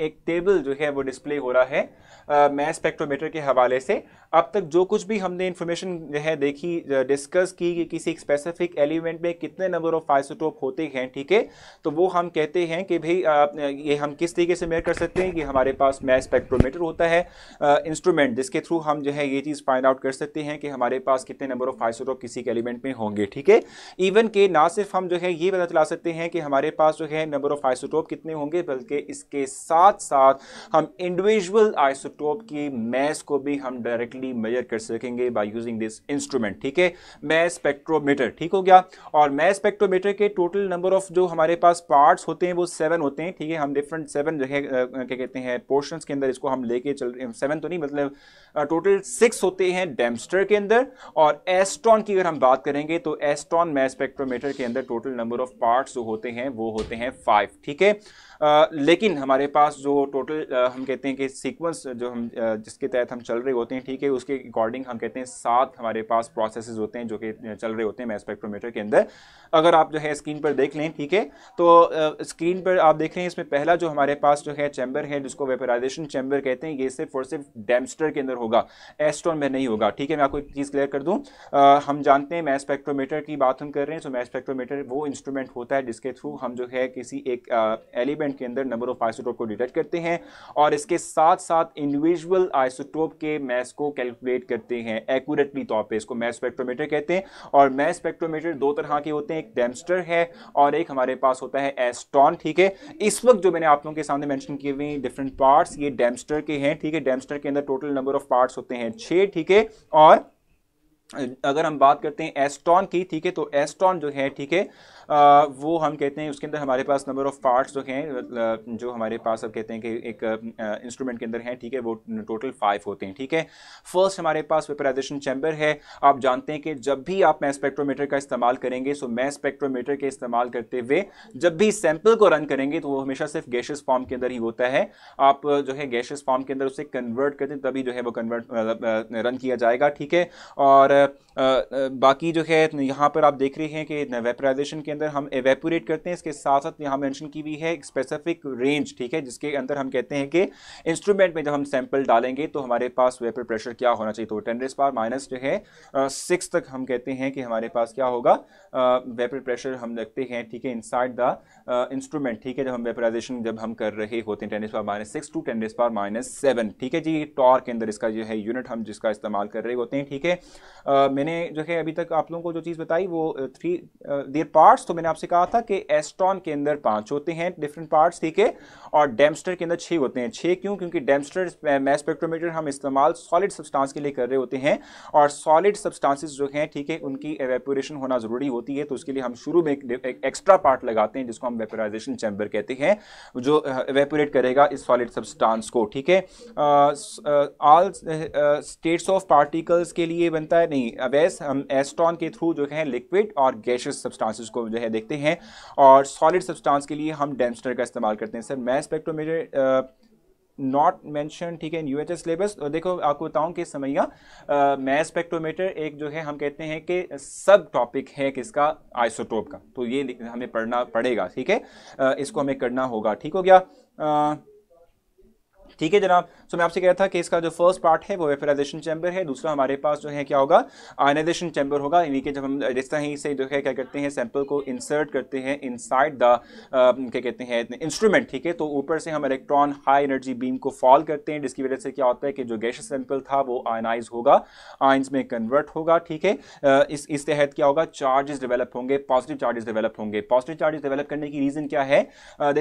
एक टेबल जो है वो डिस्प्ले हो रहा है मैथ स्पेक्ट्रोमीटर के हवाले से अब तक जो कुछ भी हमने इन्फॉर्मेशन जो है देखी डिस्कस की कि किसी स्पेसिफिक एलिमेंट में कितने नंबर ऑफ आइसोटोप होते हैं ठीक है तो वो हम कहते हैं कि भाई ये हम किस तरीके से मेयर कर सकते हैं कि हमारे पास मैथ स्पेक्ट्रोमीटर होता है इंस्ट्रूमेंट जिसके थ्रू हम जो है ये चीज़ फाइंड आउट कर सकते हैं कि हमारे पास कितने नंबर ऑफ आइसोटोप किसी के एलिमेंट में होंगे ठीक है इवन के ना सिर्फ हम जो है ये पता चला सकते हैं कि हमारे पास जो है नंबर ऑफ आइसोटोप कितने होंगे बल्कि इसके साथ साथ हम इंडिविजुअल आइसोटोप की मैस को भी हम डायरेक्टली इजीली मेजर कर सकेंगे बाय यूजिंग दिस इंस्ट्रूमेंट ठीक है मैं स्पेक्ट्रोमीटर ठीक हो गया और मैं स्पेक्ट्रोमीटर के टोटल नंबर ऑफ जो हमारे पास पार्ट्स होते हैं वो सेवन होते हैं ठीक है हम डिफरेंट सेवन जगह क्या कहते हैं पोर्शन के अंदर इसको हम लेके चल रहे हैं सेवन तो नहीं मतलब टोटल सिक्स होते हैं डेमस्टर के अंदर और एस्ट्रॉन की अगर हम बात करेंगे तो एस्ट्रॉन मैं स्पेक्ट्रोमीटर के अंदर टोटल नंबर ऑफ पार्ट्स जो होते हैं वो होते हैं फाइव ठीक है आ, लेकिन हमारे पास जो टोटल आ, हम कहते हैं कि सीक्वेंस जो हम आ, जिसके तहत हम चल रहे होते हैं ठीक है उसके अकॉर्डिंग हम कहते हैं सात हमारे पास प्रोसेस होते हैं जो कि चल रहे होते हैं मैथ स्पेक्ट्रोमीटर के अंदर अगर आप जो है स्क्रीन पर देख लें ठीक है तो स्क्रीन पर आप देख रहे हैं इसमें पहला जो हमारे पास जो है चैम्बर है जिसको वेपराइजेशन चैम्बर कहते हैं ये सिर्फ और सिर्फ डेमस्टर के अंदर होगा एस्ट्रॉन में नहीं होगा ठीक है मैं आपको एक चीज़ क्लियर कर दूँ हम जानते हैं मैथ स्पेक्ट्रोमीटर की बात हम कर रहे हैं तो मैथ स्पेक्ट्रोमीटर वो इंस्ट्रूमेंट होता है जिसके थ्रू हम जो है किसी एक एलिमेंट एक्सपेरिमेंट के अंदर नंबर ऑफ आइसोटोप को डिटेक्ट करते हैं और इसके साथ साथ इंडिविजुअल आइसोटोप के मैस को कैलकुलेट करते हैं एक्यूरेटली तौर पर इसको मैस स्पेक्ट्रोमीटर कहते हैं और मैस स्पेक्ट्रोमीटर दो तरह के होते हैं एक डेमस्टर है और एक हमारे पास होता है एस्टॉन ठीक है इस वक्त जो मैंने आप लोगों के सामने मैंशन किए हुए डिफरेंट पार्ट्स ये डेमस्टर के हैं ठीक है डेमस्टर के अंदर टोटल नंबर ऑफ पार्ट्स होते हैं छः ठीक है और अगर हम बात करते हैं एस्टॉन की ठीक है तो एस्टॉन जो है ठीक है वो हम कहते हैं उसके अंदर हमारे पास नंबर ऑफ़ पार्ट्स जो हैं जो हमारे पास अब कहते हैं कि एक इंस्ट्रूमेंट के अंदर हैं ठीक है वो टोटल फाइव होते हैं ठीक है फर्स्ट हमारे पास वेपराइजेशन चैम्बर है आप जानते हैं कि जब भी आप मैथ स्पेक्ट्रोमीटर का इस्तेमाल करेंगे सो मैथ स्पेक्ट्रोमीटर के इस्तेमाल करते हुए जब भी सैम्पल को रन करेंगे तो वो हमेशा सिर्फ गैशेज फॉर्म के अंदर ही होता है आप जो है गैशेज फॉर्म के अंदर उसे कन्वर्ट करते हैं तभी जो है वो कन्वर्ट रन मतलब, किया जाएगा ठीक है और बाकी जो है तो यहाँ पर आप देख रहे हैं कि वेपराइजेशन के अंदर हम एवेपोरेट करते हैं इसके साथ साथ यहाँ मेंशन की हुई है एक स्पेसिफिक रेंज ठीक है जिसके अंदर हम कहते हैं कि इंस्ट्रूमेंट में जब हम सैंपल डालेंगे तो हमारे पास वेपर प्रेशर क्या होना चाहिए तो टेन रेस पार माइनस जो है सिक्स तक हम कहते हैं कि हमारे पास क्या होगा वेपर प्रेशर हम रखते हैं ठीक है इनसाइड द इंस्ट्रूमेंट ठीक है जब हम वेपराइजेशन जब हम कर रहे होते हैं ten raise par minus six to ten raise par minus seven ठीक है जी ये टॉर के अंदर इसका जो है यूनिट हम जिसका इस्तेमाल कर रहे होते हैं ठीक है मैंने जो है अभी तक आप लोगों को जो चीज़ बताई वो थ्री देर पार्ट पार्ट्स तो मैंने आपसे कहा था कि एस्ट्रॉन के अंदर पांच होते हैं डिफरेंट पार्ट्स ठीक है और डेमस्टर के अंदर छह होते हैं छह क्यों क्योंकि डेमस्टर मैस स्पेक्ट्रोमीटर हम इस्तेमाल सॉलिड सब्सटेंस के लिए कर रहे होते हैं और सॉलिड सब्सटेंसेस जो हैं ठीक है उनकी एवेपोरेशन होना ज़रूरी होती है तो उसके लिए हम शुरू में एक, एक एक्स्ट्रा पार्ट लगाते हैं जिसको हम वेपोराइजेशन चैम्बर कहते हैं जो एवेपोरेट करेगा इस सॉलिड सब्सटांस को ठीक है ऑल स्टेट्स ऑफ पार्टिकल्स के लिए बनता है नहीं अवैस हम एस्ट्रॉन के थ्रू जो है लिक्विड और गैशियस सब्सटेंसेस को जो है देखते हैं और सॉलिड सब्सटेंस के लिए हम डेंसटर का इस्तेमाल करते हैं सर मैं स्पेक्ट्रोमीटर नॉट मैंशन ठीक है in U H S syllabus और देखो आपको बताऊँ कि समैया मै स्पेक्ट्रोमीटर एक जो है हम कहते हैं कि सब टॉपिक है किसका आइसोटोप का तो ये हमें पढ़ना पड़ेगा ठीक है uh, इसको हमें करना होगा ठीक हो गया uh, ठीक है जनाब सो मैं आपसे कह रहा था कि इसका जो फर्स्ट पार्ट है वो वेपराइजेशन चैम्बर है दूसरा हमारे पास जो है क्या होगा आयनाइजेशन चैम्बर होगा यानी कि जब हम जिस तरह से जो है क्या करते हैं सैंपल को इंसर्ट करते हैं इनसाइड द क्या कहते हैं इंस्ट्रूमेंट ठीक है तो ऊपर से हम इलेक्ट्रॉन हाई एनर्जी बीम को फॉल करते हैं जिसकी वजह से क्या होता है कि जो गैश सैंपल था वो आयनाइज होगा आइंस में कन्वर्ट होगा ठीक है इस इस तहत क्या होगा चार्जेस डेवलप होंगे पॉजिटिव चार्जेस डेवलप होंगे पॉजिटिव चार्जेस डेवलप करने की रीज़न क्या है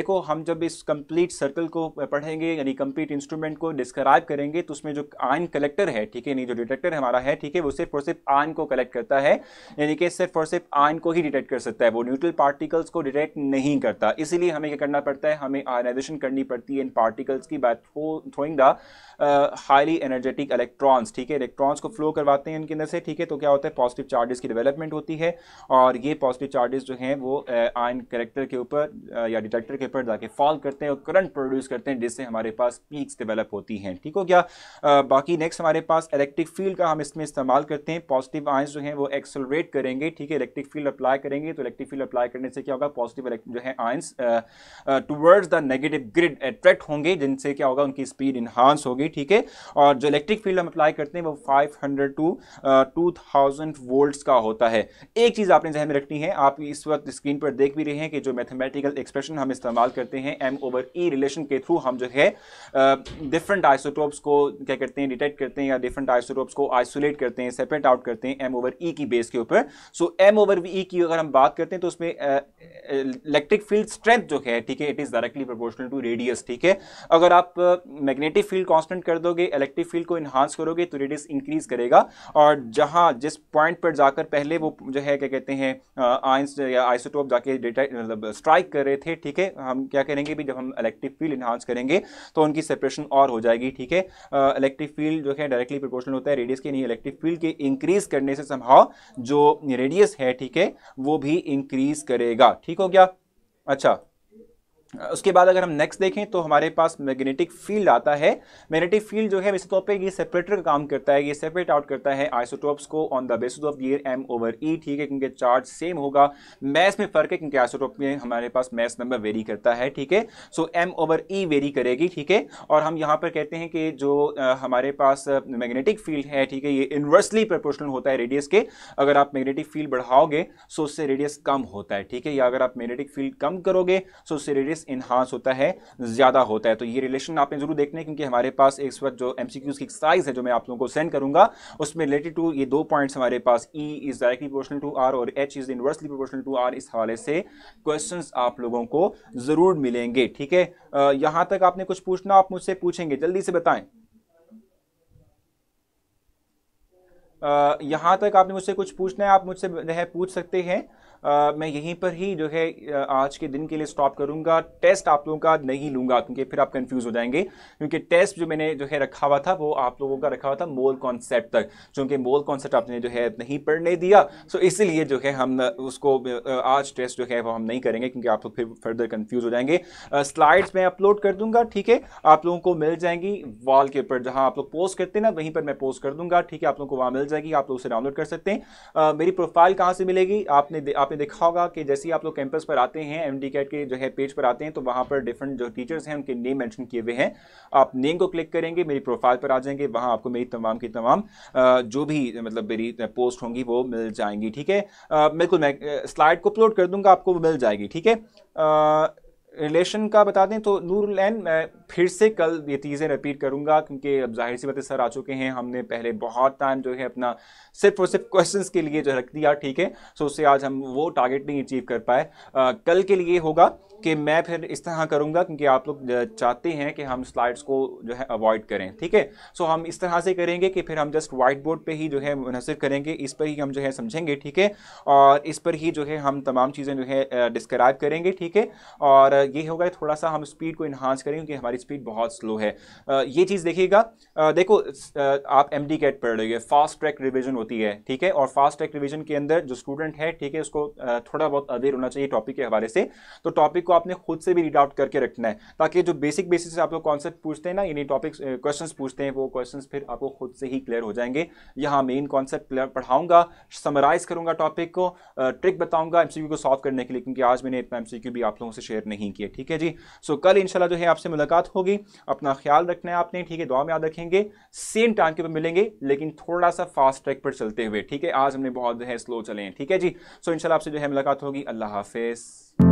देखो हम जब इस कंप्लीट सर्कल को पढ़ेंगे यानी कंप्लीट इंस्ट्रूमेंट को डिस्क्राइब करेंगे तो उसमें जो आयन कलेक्टर है ठीक है नहीं जो डिटेक्टर हमारा है ठीक है वो सिर्फ और सिर्फ आयन को कलेक्ट करता है यानी कि सिर्फ और सिर्फ आयन को ही डिटेक्ट कर सकता है वो न्यूट्रल पार्टिकल्स को डिटेक्ट नहीं करता इसीलिए हमें क्या करना पड़ता है हमें आयनाइजेशन करनी पड़ती है इन पार्टिकल्स की by throwing the highly energetic electrons ठीक है इलेक्ट्रॉन्स को फ्लो करवाते हैं इनके अंदर से ठीक है तो क्या होता है पॉजिटिव चार्जेस की डेवलपमेंट होती है और ये पॉजिटिव चार्जेस जो हैं वो आयन करेक्टर के ऊपर या डिटेक्टर के ऊपर जाके फॉल करते हैं और करंट प्रोड्यूस करते हैं जिससे हमारे पास पीक्स डेवलप होती हैं ठीक हो गया बाकी नेक्स्ट हमारे पास इलेक्ट्रिक फील्ड का हम इसमें इस्तेमाल करते हैं पॉजिटिव आयंस जो हैं वो एक्सलरेट करेंगे ठीक है इलेक्ट्रिक फील्ड अप्लाई करेंगे तो इलेक्ट्रिक फील्ड अप्लाई करने से क्या होगा पॉजिटिव जो है ions towards the negative grid attract होंगे जिनसे क्या होगा उनकी स्पीड इन्हांस होगी ठीक है और जो इलेक्ट्रिक फील्ड हम अप्लाई करते हैं वो 500 टू 2000 वोल्ट्स का होता है एक चीज़ आपने जहन में रखनी है आप इस वक्त स्क्रीन पर देख भी रहे हैं कि जो मैथमेटिकल एक्सप्रेशन हम इस्तेमाल करते हैं एम ओवर ई रिलेशन के थ्रू हम जो है डिफरेंट uh, आइसोटोप्स को क्या करते हैं डिटेक्ट करते हैं या डिफरेंट आइसोटोप्स को आइसोलेट करते हैं सेपरेट आउट करते हैं एम ओवर ई की बेस के ऊपर सो एम ओवर ई की अगर हम बात करते हैं तो उसमें इलेक्ट्रिक फील्ड स्ट्रेंथ जो है ठीक है it is directly proportional to radius ठीक है अगर आप मैग्नेटिक फील्ड कॉन्स्टेंट एक्सपेंड कर दोगे इलेक्ट्रिक फील्ड को इन्हांस करोगे तो रेडियस इंक्रीज करेगा और जहाँ जिस पॉइंट पर जाकर पहले वो जो है क्या कहते हैं आइंस या आइसोटोप जाके डेटा मतलब स्ट्राइक कर रहे थे ठीक है हम क्या करेंगे भी जब हम इलेक्ट्रिक फील्ड इन्हांस करेंगे तो उनकी सेपरेशन और हो जाएगी ठीक है इलेक्ट्रिक फील्ड जो है डायरेक्टली प्रोपोर्शनल होता है रेडियस के नहीं इलेक्ट्रिक फील्ड के इंक्रीज करने से संभाव जो रेडियस है ठीक है वो भी इंक्रीज करेगा ठीक हो गया अच्छा उसके बाद अगर हम नेक्स्ट देखें तो हमारे पास मैग्नेटिक फील्ड आता है मैग्नेटिक फील्ड जो है इस तौर पे ये सेपरेटर का काम करता है ये सेपरेट आउट करता है आइसोटोप्स को ऑन द बेसिस ऑफ गियर एम ओवर ई ठीक है क्योंकि चार्ज सेम होगा मैथ में फर्क है क्योंकि आइसोटोप में हमारे पास मैथ नंबर वेरी करता है ठीक है so M over E vary करेगी ठीक है और हम यहाँ पर कहते हैं कि जो हमारे पास मैग्नेटिक फील्ड है ठीक है ये इन्वर्सली प्रपोर्शनल होता है रेडियस के अगर आप मैग्नेटिक फील्ड बढ़ाओगे सो उससे रेडियस कम होता है ठीक है या अगर आप मैग्नेटिक फील्ड कम करोगे सो उससे रेडियस बेस इन्हांस होता है ज़्यादा होता है तो ये रिलेशन आपने ज़रूर देखने है क्योंकि हमारे पास इस वक्त जो एम की साइज़ है जो मैं आप लोगों को सेंड करूंगा उसमें रिलेटेड टू ये दो पॉइंट्स हमारे पास E is directly proportional to R और H is inversely proportional to R इस हवाले से क्वेश्चन आप लोगों को ज़रूर मिलेंगे ठीक है यहाँ तक आपने कुछ पूछना आप मुझसे पूछेंगे जल्दी से बताएं यहाँ तक आपने मुझसे कुछ पूछना है आप मुझसे पूछ सकते हैं uh, आ, मैं यहीं पर ही जो है आज के दिन के लिए स्टॉप करूँगा टेस्ट आप लोगों का नहीं लूँगा क्योंकि फिर आप कन्फ्यूज़ हो जाएंगे क्योंकि टेस्ट जो मैंने जो है रखा हुआ था वो आप लोगों का रखा हुआ था मोल कॉन्सेप्ट तक चूँकि मोल कॉन्सेप्ट आपने जो है नहीं पढ़ने दिया सो इसीलिए जो है हम उसको आज टेस्ट जो है वो हम नहीं करेंगे क्योंकि आप लोग फिर फर्दर कन्फ्यूज़ हो जाएंगे स्लाइड्स मैं अपलोड कर दूंगा ठीक है आप लोगों को मिल जाएंगी वॉल के ऊपर जहां आप लोग पोस्ट करते हैं ना वहीं पर मैं पोस्ट कर दूंगा ठीक है आप लोगों को वहां मिल जाएगी आप लोग उसे डाउनलोड कर सकते हैं मेरी प्रोफाइल कहां से मिलेगी आपने आप आपने देखा होगा कि जैसे ही आप लोग कैंपस पर आते हैं एम डी कैट के जो है पेज पर आते हैं तो वहाँ पर डिफरेंट जो टीचर्स हैं उनके नेम मैंशन किए हुए हैं आप नेम को क्लिक करेंगे मेरी प्रोफाइल पर आ जाएंगे वहाँ आपको मेरी तमाम की तमाम जो भी मतलब मेरी पोस्ट होंगी वो मिल जाएंगी ठीक है बिल्कुल मैं स्लाइड को अपलोड कर दूंगा आपको वो मिल जाएगी ठीक है रिलेशन का बता दें तो नूर लैन मैं फिर से कल ये चीज़ें रिपीट करूँगा क्योंकि अब जाहिर सी बातें सर आ चुके हैं हमने पहले बहुत टाइम जो है अपना सिर्फ और सिर्फ क्वेश्चंस के लिए जो रख दिया ठीक है सो उससे आज हम वो टारगेट नहीं अचीव कर पाए आ, कल के लिए होगा कि मैं फिर इस तरह करूंगा क्योंकि आप लोग चाहते हैं कि हम स्लाइड्स को जो है अवॉइड करें ठीक है सो हम इस तरह से करेंगे कि फिर हम जस्ट वाइट बोर्ड पर ही जो है मुनसर करेंगे इस पर ही हम जो है समझेंगे ठीक है और इस पर ही जो है हम तमाम चीज़ें जो है डिस्क्राइब करेंगे ठीक है और ये होगा थोड़ा सा हम स्पीड को इन्हांस करेंगे क्योंकि हमारी स्पीड बहुत स्लो है ये चीज़ देखिएगा देखो आप एम डी कैट पढ़ रहे फास्ट ट्रैक रिविजन होती है ठीक है और फास्ट ट्रैक रिविजन के अंदर जो स्टूडेंट है ठीक है उसको थोड़ा बहुत अवेयर होना चाहिए टॉपिक के हवाले से तो टॉपिक को आपने खुद से भी रीड आउट करके रखना है ताकि जो बेसिक बेसिस आपको कॉन्सेप्ट पूछते हैं ना इन्हीं टॉपिक्स क्वेश्चन पूछते हैं वो क्वेश्चन फिर आपको खुद से ही क्लियर हो जाएंगे यहाँ मेन कॉन्सेप्ट पढ़ाऊंगा समराइज करूंगा टॉपिक को ट्रिक बताऊंगा एमसीक्यू को सॉल्व करने के लिए क्योंकि आज मैंने इतना एमसीक्यू भी आप लोगों से शेयर नहीं किया ठीक है जी सो कल इनशाला जो है आपसे मुलाकात होगी अपना ख्याल रखना है आपने ठीक है दुआ में याद रखेंगे सेम टाइम के ऊपर मिलेंगे लेकिन थोड़ा सा फास्ट ट्रैक पर चलते हुए ठीक है आज हमने बहुत जो है स्लो चले हैं ठीक है जी सो so, इंशाल्लाह आपसे जो है मुलाकात होगी अल्लाह हाफिज़